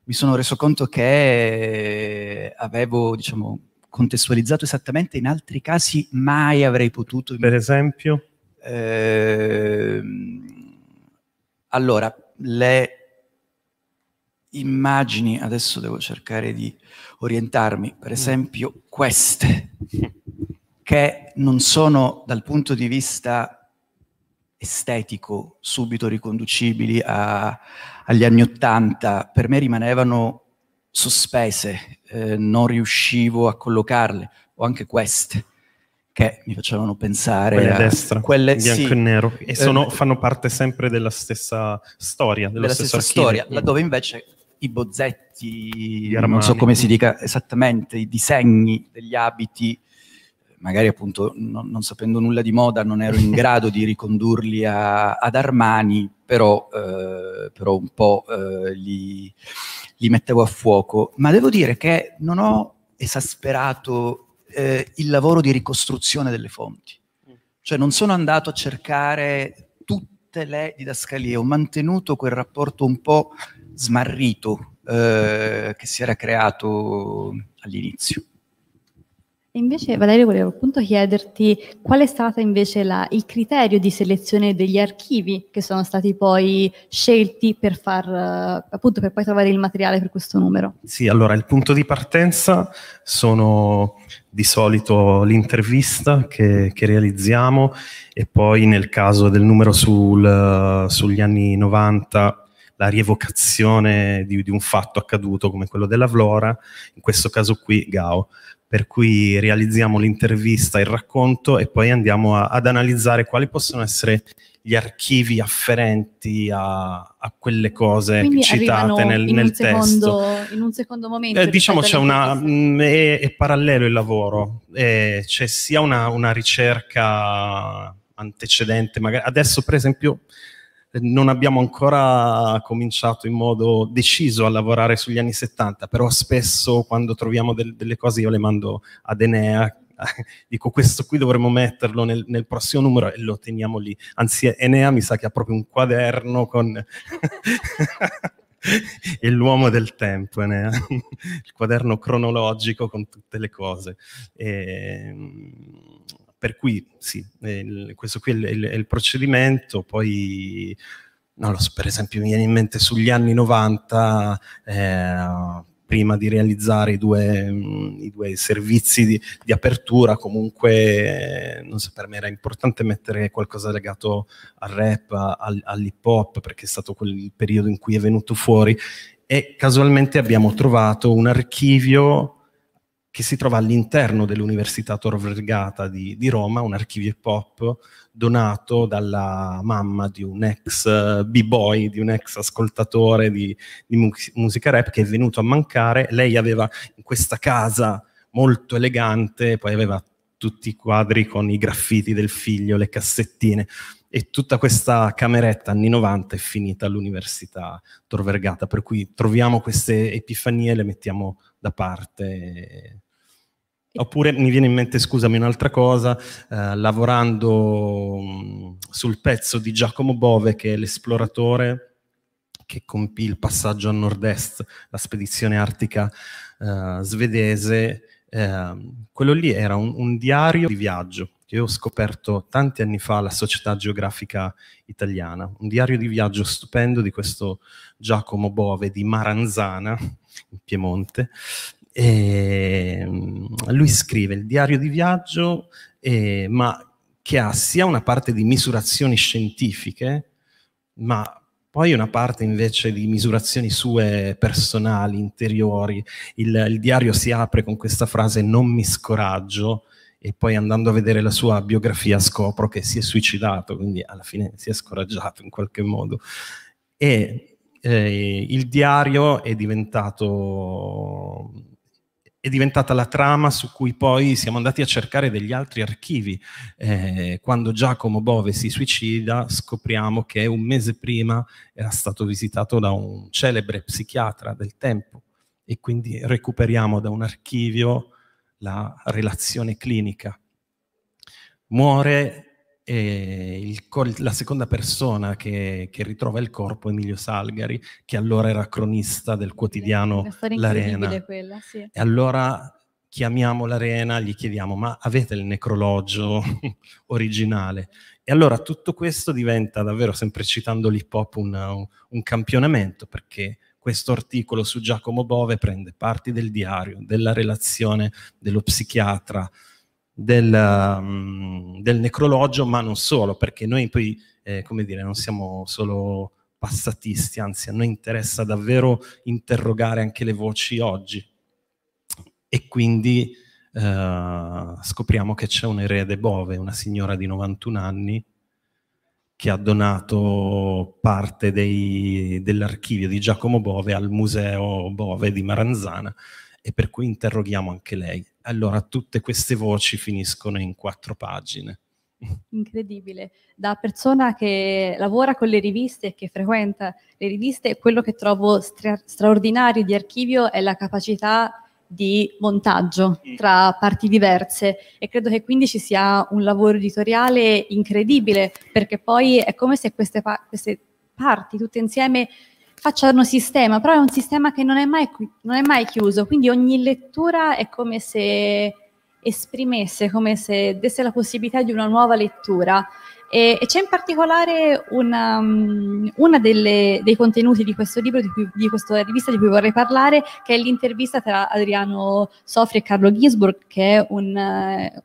mi sono reso conto che eh, avevo, diciamo, contestualizzato esattamente in altri casi mai avrei potuto. Per esempio? Eh, allora, le immagini, adesso devo cercare di orientarmi, per mm. esempio queste, che non sono dal punto di vista estetico subito riconducibili a, agli anni Ottanta per me rimanevano sospese, eh, non riuscivo a collocarle, o anche queste che mi facevano pensare quelle a destra, quelle bianco sì, e nero e eh, sono, eh, fanno parte sempre della stessa storia, della stessa storia, laddove invece i bozzetti, non so come si dica esattamente, i disegni degli abiti magari appunto non, non, sapendo nulla di moda non ero in grado di ricondurli a, ad Armani, però, eh, però un po' eh, li, li, mettevo a fuoco. Ma devo dire che non ho esasperato eh, il lavoro di ricostruzione delle fonti. Mm. Cioè non sono andato a cercare tutte le didascalie, ho mantenuto quel rapporto un po' smarrito eh, che si era creato all'inizio. Invece, Valerio, volevo appunto chiederti qual è stato invece la, il criterio di selezione degli archivi che sono stati poi scelti per far eh, appunto per poi trovare il materiale per questo numero. Sì, allora il punto di partenza sono di solito l'intervista che, che realizziamo e poi nel caso del numero sul, sugli anni 90 la rievocazione di, di, un fatto accaduto come quello della Vlora, in questo caso qui Gao per cui realizziamo l'intervista, il racconto e poi andiamo a, ad analizzare quali possono essere gli archivi afferenti a, a quelle cose Quindi citate nel, nel testo. Secondo, in un secondo momento. Eh, diciamo c'è una, mh, mm, è, è, parallelo il lavoro, eh, c'è sia una, una ricerca antecedente, magari adesso per esempio non abbiamo ancora cominciato in modo deciso a lavorare sugli anni 70, però spesso quando troviamo del, delle cose io le mando ad Enea, dico questo qui dovremmo metterlo nel, nel, prossimo numero e lo teniamo lì. Anzi, Enea mi sa che ha proprio un quaderno con... e l'uomo del tempo, Enea, il quaderno cronologico con tutte le cose. E ehm, per cui sì, il, questo qui è il, il, il procedimento, poi non lo so, per esempio mi viene in mente sugli anni 90, eh, prima di realizzare i due, mh, mm, i due servizi di, di, apertura, comunque eh, non so, per me era importante mettere qualcosa legato al rap, al, all'hip hop, perché è stato quel periodo in cui è venuto fuori e casualmente abbiamo trovato un archivio che si trova all'interno dell'Università Tor Vergata di, di, Roma, un archivio hip hop donato dalla mamma di un ex eh, b-boy, di un ex ascoltatore di, di musica rap che è venuto a mancare. Lei aveva in questa casa molto elegante, poi aveva tutti i quadri con i graffiti del figlio, le cassettine e tutta questa cameretta anni 90 è finita all'Università Tor Vergata, per cui troviamo queste epifanie e le mettiamo da parte. Oppure mi viene in mente, scusami, un'altra cosa, eh, lavorando mh, sul pezzo di Giacomo Bove, che è l'esploratore che compì il passaggio a nord-est, la spedizione artica eh, svedese, eh, quello lì era un, un diario di viaggio che ho scoperto tanti anni fa alla Società Geografica Italiana, un diario di viaggio stupendo di questo Giacomo Bove di Maranzana, in Piemonte. E ehm, lui scrive il diario di viaggio, eh, ma che ha sia una parte di misurazioni scientifiche, ma poi una parte invece di misurazioni sue personali, interiori. Il, il diario si apre con questa frase non mi scoraggio, e poi andando a vedere la sua biografia scopro che si è suicidato, quindi alla fine si è scoraggiato in qualche modo. E eh, il diario è diventato è diventata la trama su cui poi siamo andati a cercare degli altri archivi. Eh, quando Giacomo Bove si suicida scopriamo che un mese prima era stato visitato da un celebre psichiatra del tempo e quindi recuperiamo da un archivio la relazione clinica. Muore e eh, il, la seconda persona che, che, ritrova il corpo è Emilio Salgari, che allora era cronista del quotidiano L'Arena. Quella, sì. E allora chiamiamo l'Arena, gli chiediamo ma avete il necrologio originale? E allora tutto questo diventa davvero, sempre citando l'hip hop, un, un campionamento, perché questo articolo su Giacomo Bove prende parti del diario, della relazione dello psichiatra, del, um, del necrologio, ma non solo, perché noi poi, eh, come dire, non siamo solo passatisti, anzi a noi interessa davvero interrogare anche le voci oggi. E quindi eh, scopriamo che c'è un erede Bove, una signora di 91 anni, che ha donato parte dei, dell'archivio di Giacomo Bove al Museo Bove di Maranzana e per cui interroghiamo anche lei. Allora tutte queste voci finiscono in quattro pagine. Incredibile. Da persona che lavora con le riviste e che frequenta le riviste, quello che trovo stra straordinario di archivio è la capacità di montaggio mm. tra parti diverse e credo che quindi ci sia un lavoro editoriale incredibile perché poi è come se queste, pa- queste parti tutte insieme facciano sistema, però è un sistema che non è, mai, non è mai chiuso, quindi ogni lettura è come se esprimesse, come se desse la possibilità di una nuova lettura e, e c'è in particolare una, um, una delle, dei contenuti di questo libro, di, cui, di, questa rivista di cui vorrei parlare, che è l'intervista tra Adriano Sofri e Carlo Ginsburg, che è un, eh,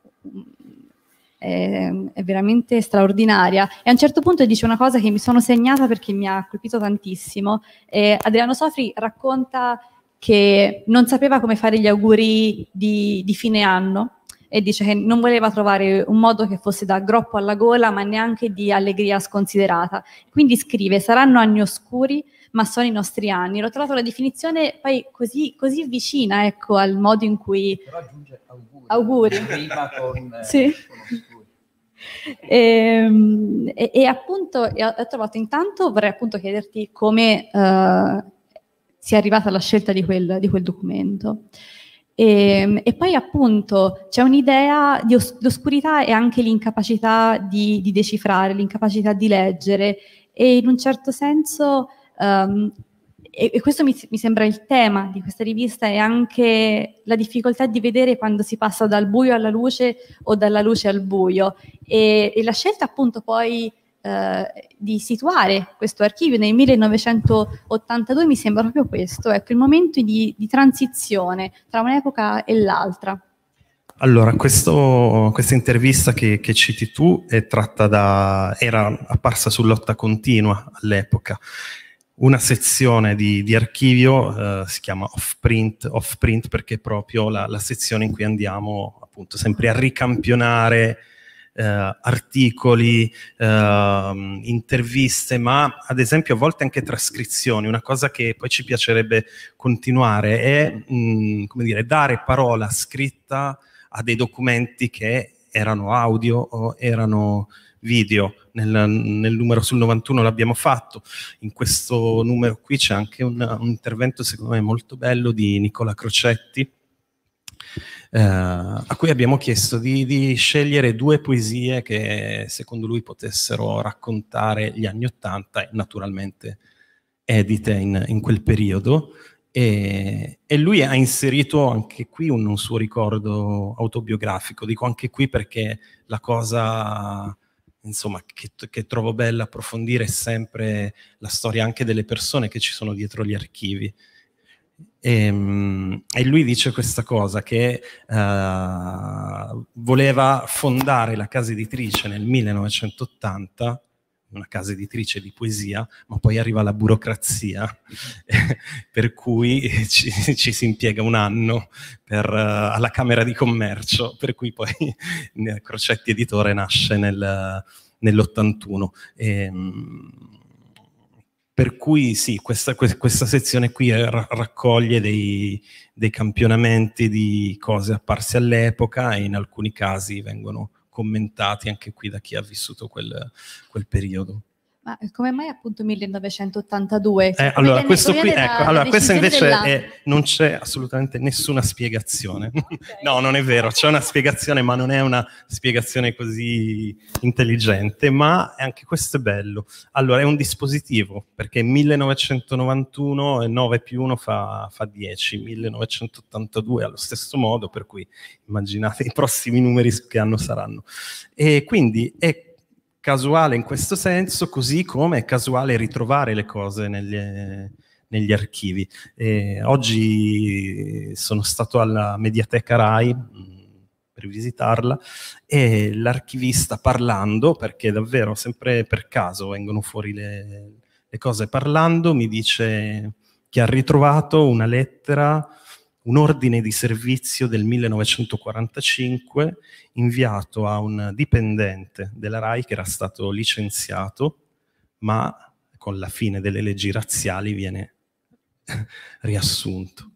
um, è veramente straordinaria. E a un certo punto dice una cosa che mi sono segnata perché mi ha colpito tantissimo. Eh, Adriano Sofri racconta che non sapeva come fare gli auguri di, di fine anno e dice che non voleva trovare un modo che fosse da groppo alla gola, ma neanche di allegria sconsiderata. Quindi scrive: Saranno anni oscuri, ma sono i nostri anni. L'ho trovato la definizione poi così, così vicina ecco, al modo in cui. Però auguri. auguri. Prima con, eh, sì. e, ehm, e, e, appunto ho trovato intanto vorrei appunto chiederti come eh, si è arrivata alla scelta di quel, di quel documento. E, ehm, e, poi appunto c'è un'idea di, os- di, oscurità e anche l'incapacità di, di, decifrare, l'incapacità di leggere e in un certo senso, um, e, e, questo mi, mi, sembra il tema di questa rivista, è anche la difficoltà di vedere quando si passa dal buio alla luce o dalla luce al buio e, e la scelta appunto poi eh, di situare questo archivio nel 1982 mi sembra proprio questo, ecco il momento di, di transizione tra un'epoca e l'altra. Allora, questo, questa intervista che, che citi tu è tratta da, era apparsa su Lotta Continua all'epoca. Una sezione di, di archivio eh, si chiama off-print, off perché è proprio la, la, sezione in cui andiamo appunto sempre a ricampionare eh, articoli, eh, interviste, ma ad esempio a volte anche trascrizioni. Una cosa che poi ci piacerebbe continuare è mh, mm, come dire, dare parola scritta a dei documenti che erano audio o erano video. Nel, nel, numero sul 91 l'abbiamo fatto. In questo numero qui c'è anche un, un intervento, secondo me, molto bello di Nicola Crocetti eh, a cui abbiamo chiesto di, di, scegliere due poesie che secondo lui potessero raccontare gli anni Ottanta, naturalmente edite in, in quel periodo. E, e, lui ha inserito anche qui un, un, suo ricordo autobiografico. Dico anche qui perché la cosa insomma, che, che, trovo bella approfondire è sempre la storia anche delle persone che ci sono dietro gli archivi. E, ehm, e, lui dice questa cosa che uh, voleva fondare la casa editrice nel 1980 una casa editrice di poesia, ma poi arriva la burocrazia, per cui ci, ci, si impiega un anno per, uh, alla Camera di Commercio, per cui poi Crocetti Editore nasce nel, nell'81. E, um, per cui sì, questa, questa sezione qui eh, raccoglie dei, dei, campionamenti di cose apparse all'epoca e in alcuni casi vengono commentati anche qui da chi ha vissuto quel, quel periodo ma come mai appunto 1982? Eh, ecco, allora, questo qui, ecco, allora, questo invece è, non c'è assolutamente nessuna spiegazione. Okay. no, non è vero, c'è una spiegazione, ma non è una spiegazione così intelligente, ma anche questo è bello. Allora, è un dispositivo, perché 1991 e 9 più 1 fa, fa 10, 1982 allo stesso modo, per cui immaginate i prossimi numeri che anno saranno. E quindi è ecco, casuale in questo senso, così come è casuale ritrovare le cose negli, negli archivi. E oggi sono stato alla Mediateca Rai mm, per visitarla e l'archivista parlando, perché davvero sempre per caso vengono fuori le, le cose parlando, mi dice che ha ritrovato una lettera un ordine di servizio del 1945 inviato a un dipendente della RAI che era stato licenziato, ma con la fine delle leggi razziali viene riassunto.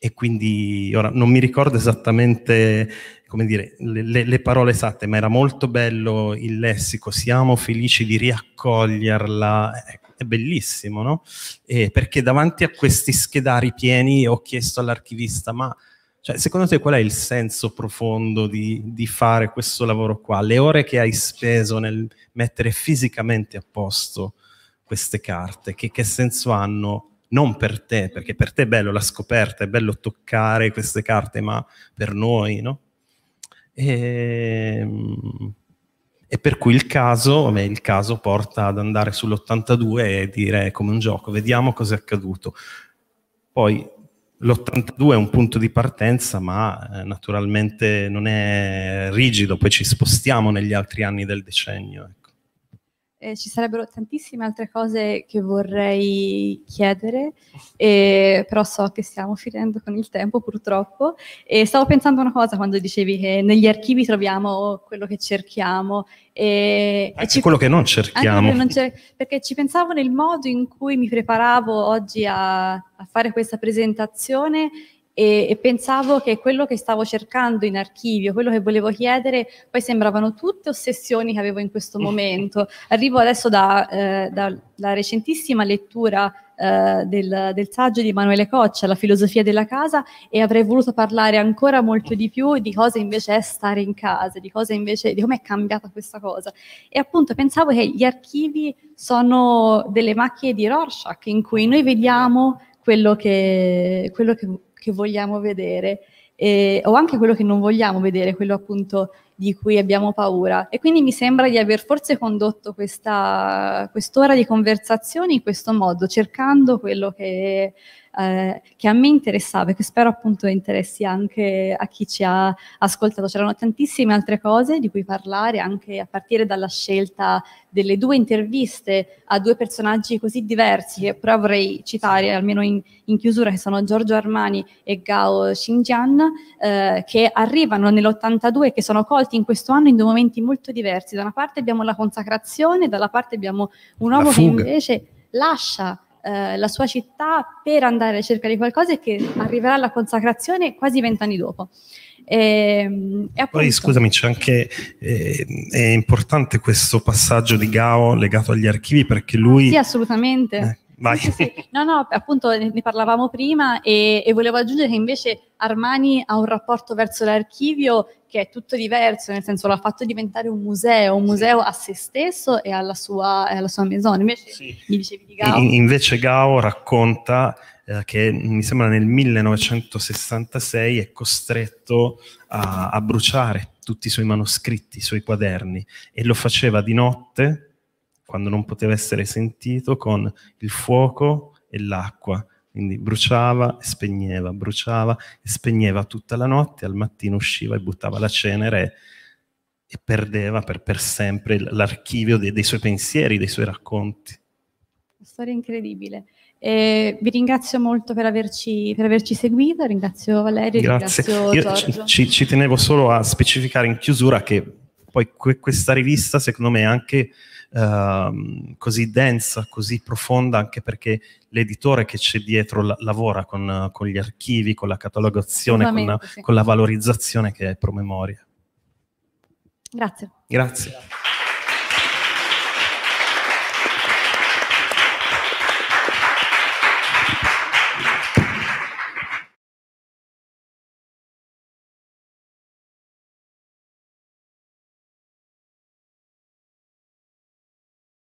E quindi ora non mi ricordo esattamente come dire, le, le parole esatte, ma era molto bello il lessico, siamo felici di riaccoglierla. Ecco è bellissimo, no? Eh, perché davanti a questi schedari pieni ho chiesto all'archivista, ma cioè, secondo te qual è il senso profondo di, di, fare questo lavoro qua? Le ore che hai speso nel mettere fisicamente a posto queste carte, che, che senso hanno? Non per te, perché per te è bello la scoperta, è bello toccare queste carte, ma per noi, no? E, ehm, e per cui il caso, vabbè, il caso porta ad andare sull'82 e dire come un gioco, vediamo cosa è accaduto. Poi l'82 è un punto di partenza, ma eh, naturalmente non è rigido, poi ci spostiamo negli altri anni del decennio. Ecco eh, ci sarebbero tantissime altre cose che vorrei chiedere, eh, però so che stiamo finendo con il tempo purtroppo. E stavo pensando a una cosa quando dicevi che negli archivi troviamo quello che cerchiamo. E, anche e ci, quello che non cerchiamo. Ah, non perché ci pensavo nel modo in cui mi preparavo oggi a, a fare questa presentazione e, e pensavo che quello che stavo cercando in archivio, quello che volevo chiedere, poi sembravano tutte ossessioni che avevo in questo momento. Arrivo adesso da, eh, dalla recentissima lettura eh, del, del, saggio di Emanuele Coccia, La filosofia della casa, e avrei voluto parlare ancora molto di più di cosa invece è stare in casa, di cosa invece, di come è cambiata questa cosa. E appunto pensavo che gli archivi sono delle macchie di Rorschach in cui noi vediamo quello che, quello che che vogliamo vedere eh, o anche quello che non vogliamo vedere, quello appunto di cui abbiamo paura. E quindi mi sembra di aver forse condotto questa, quest'ora di conversazioni in questo modo, cercando quello che eh, che a me interessava e che spero appunto interessi anche a chi ci ha ascoltato. C'erano tantissime altre cose di cui parlare, anche a partire dalla scelta delle due interviste a due personaggi così diversi, che però vorrei citare almeno in, in chiusura, che sono Giorgio Armani e Gao Xinjiang, eh, che arrivano nell'82 e che sono colti in questo anno in due momenti molto diversi. Da una parte abbiamo la consacrazione, dalla parte abbiamo un uomo che invece lascia eh, la sua città per andare alla ricerca di qualcosa che arriverà alla consacrazione quasi vent'anni dopo. Ehm, e, e Poi scusami, c'è anche eh, è importante questo passaggio di Gao legato agli archivi perché lui... Sì, assolutamente. Eh, Vai. Sì, sì. No, no, appunto ne parlavamo prima e, e, volevo aggiungere che invece Armani ha un rapporto verso l'archivio che è tutto diverso, nel senso l'ha fatto diventare un museo, un museo a se stesso e alla sua, alla sua maison. Invece sì. mi dicevi di Gao. In, invece Gao racconta eh, che mi sembra nel 1966 è costretto a, a bruciare tutti i suoi manoscritti, i suoi quaderni e lo faceva di notte quando non poteva essere sentito, con il fuoco e l'acqua. Quindi bruciava e spegneva, bruciava e spegneva tutta la notte, al mattino usciva e buttava la cenere e, perdeva per, per sempre l'archivio dei, dei, suoi pensieri, dei suoi racconti. Una storia incredibile. Eh, vi ringrazio molto per averci, per averci, seguito, ringrazio Valerio, Grazie. ringrazio Io ci, ci, tenevo solo a specificare in chiusura che poi que questa rivista secondo me è anche Ehm, così densa, così profonda, anche perché l'editore che c'è dietro la- lavora con, con, gli archivi, con la catalogazione, con, sì. con la valorizzazione che è promemoria. Grazie. Grazie.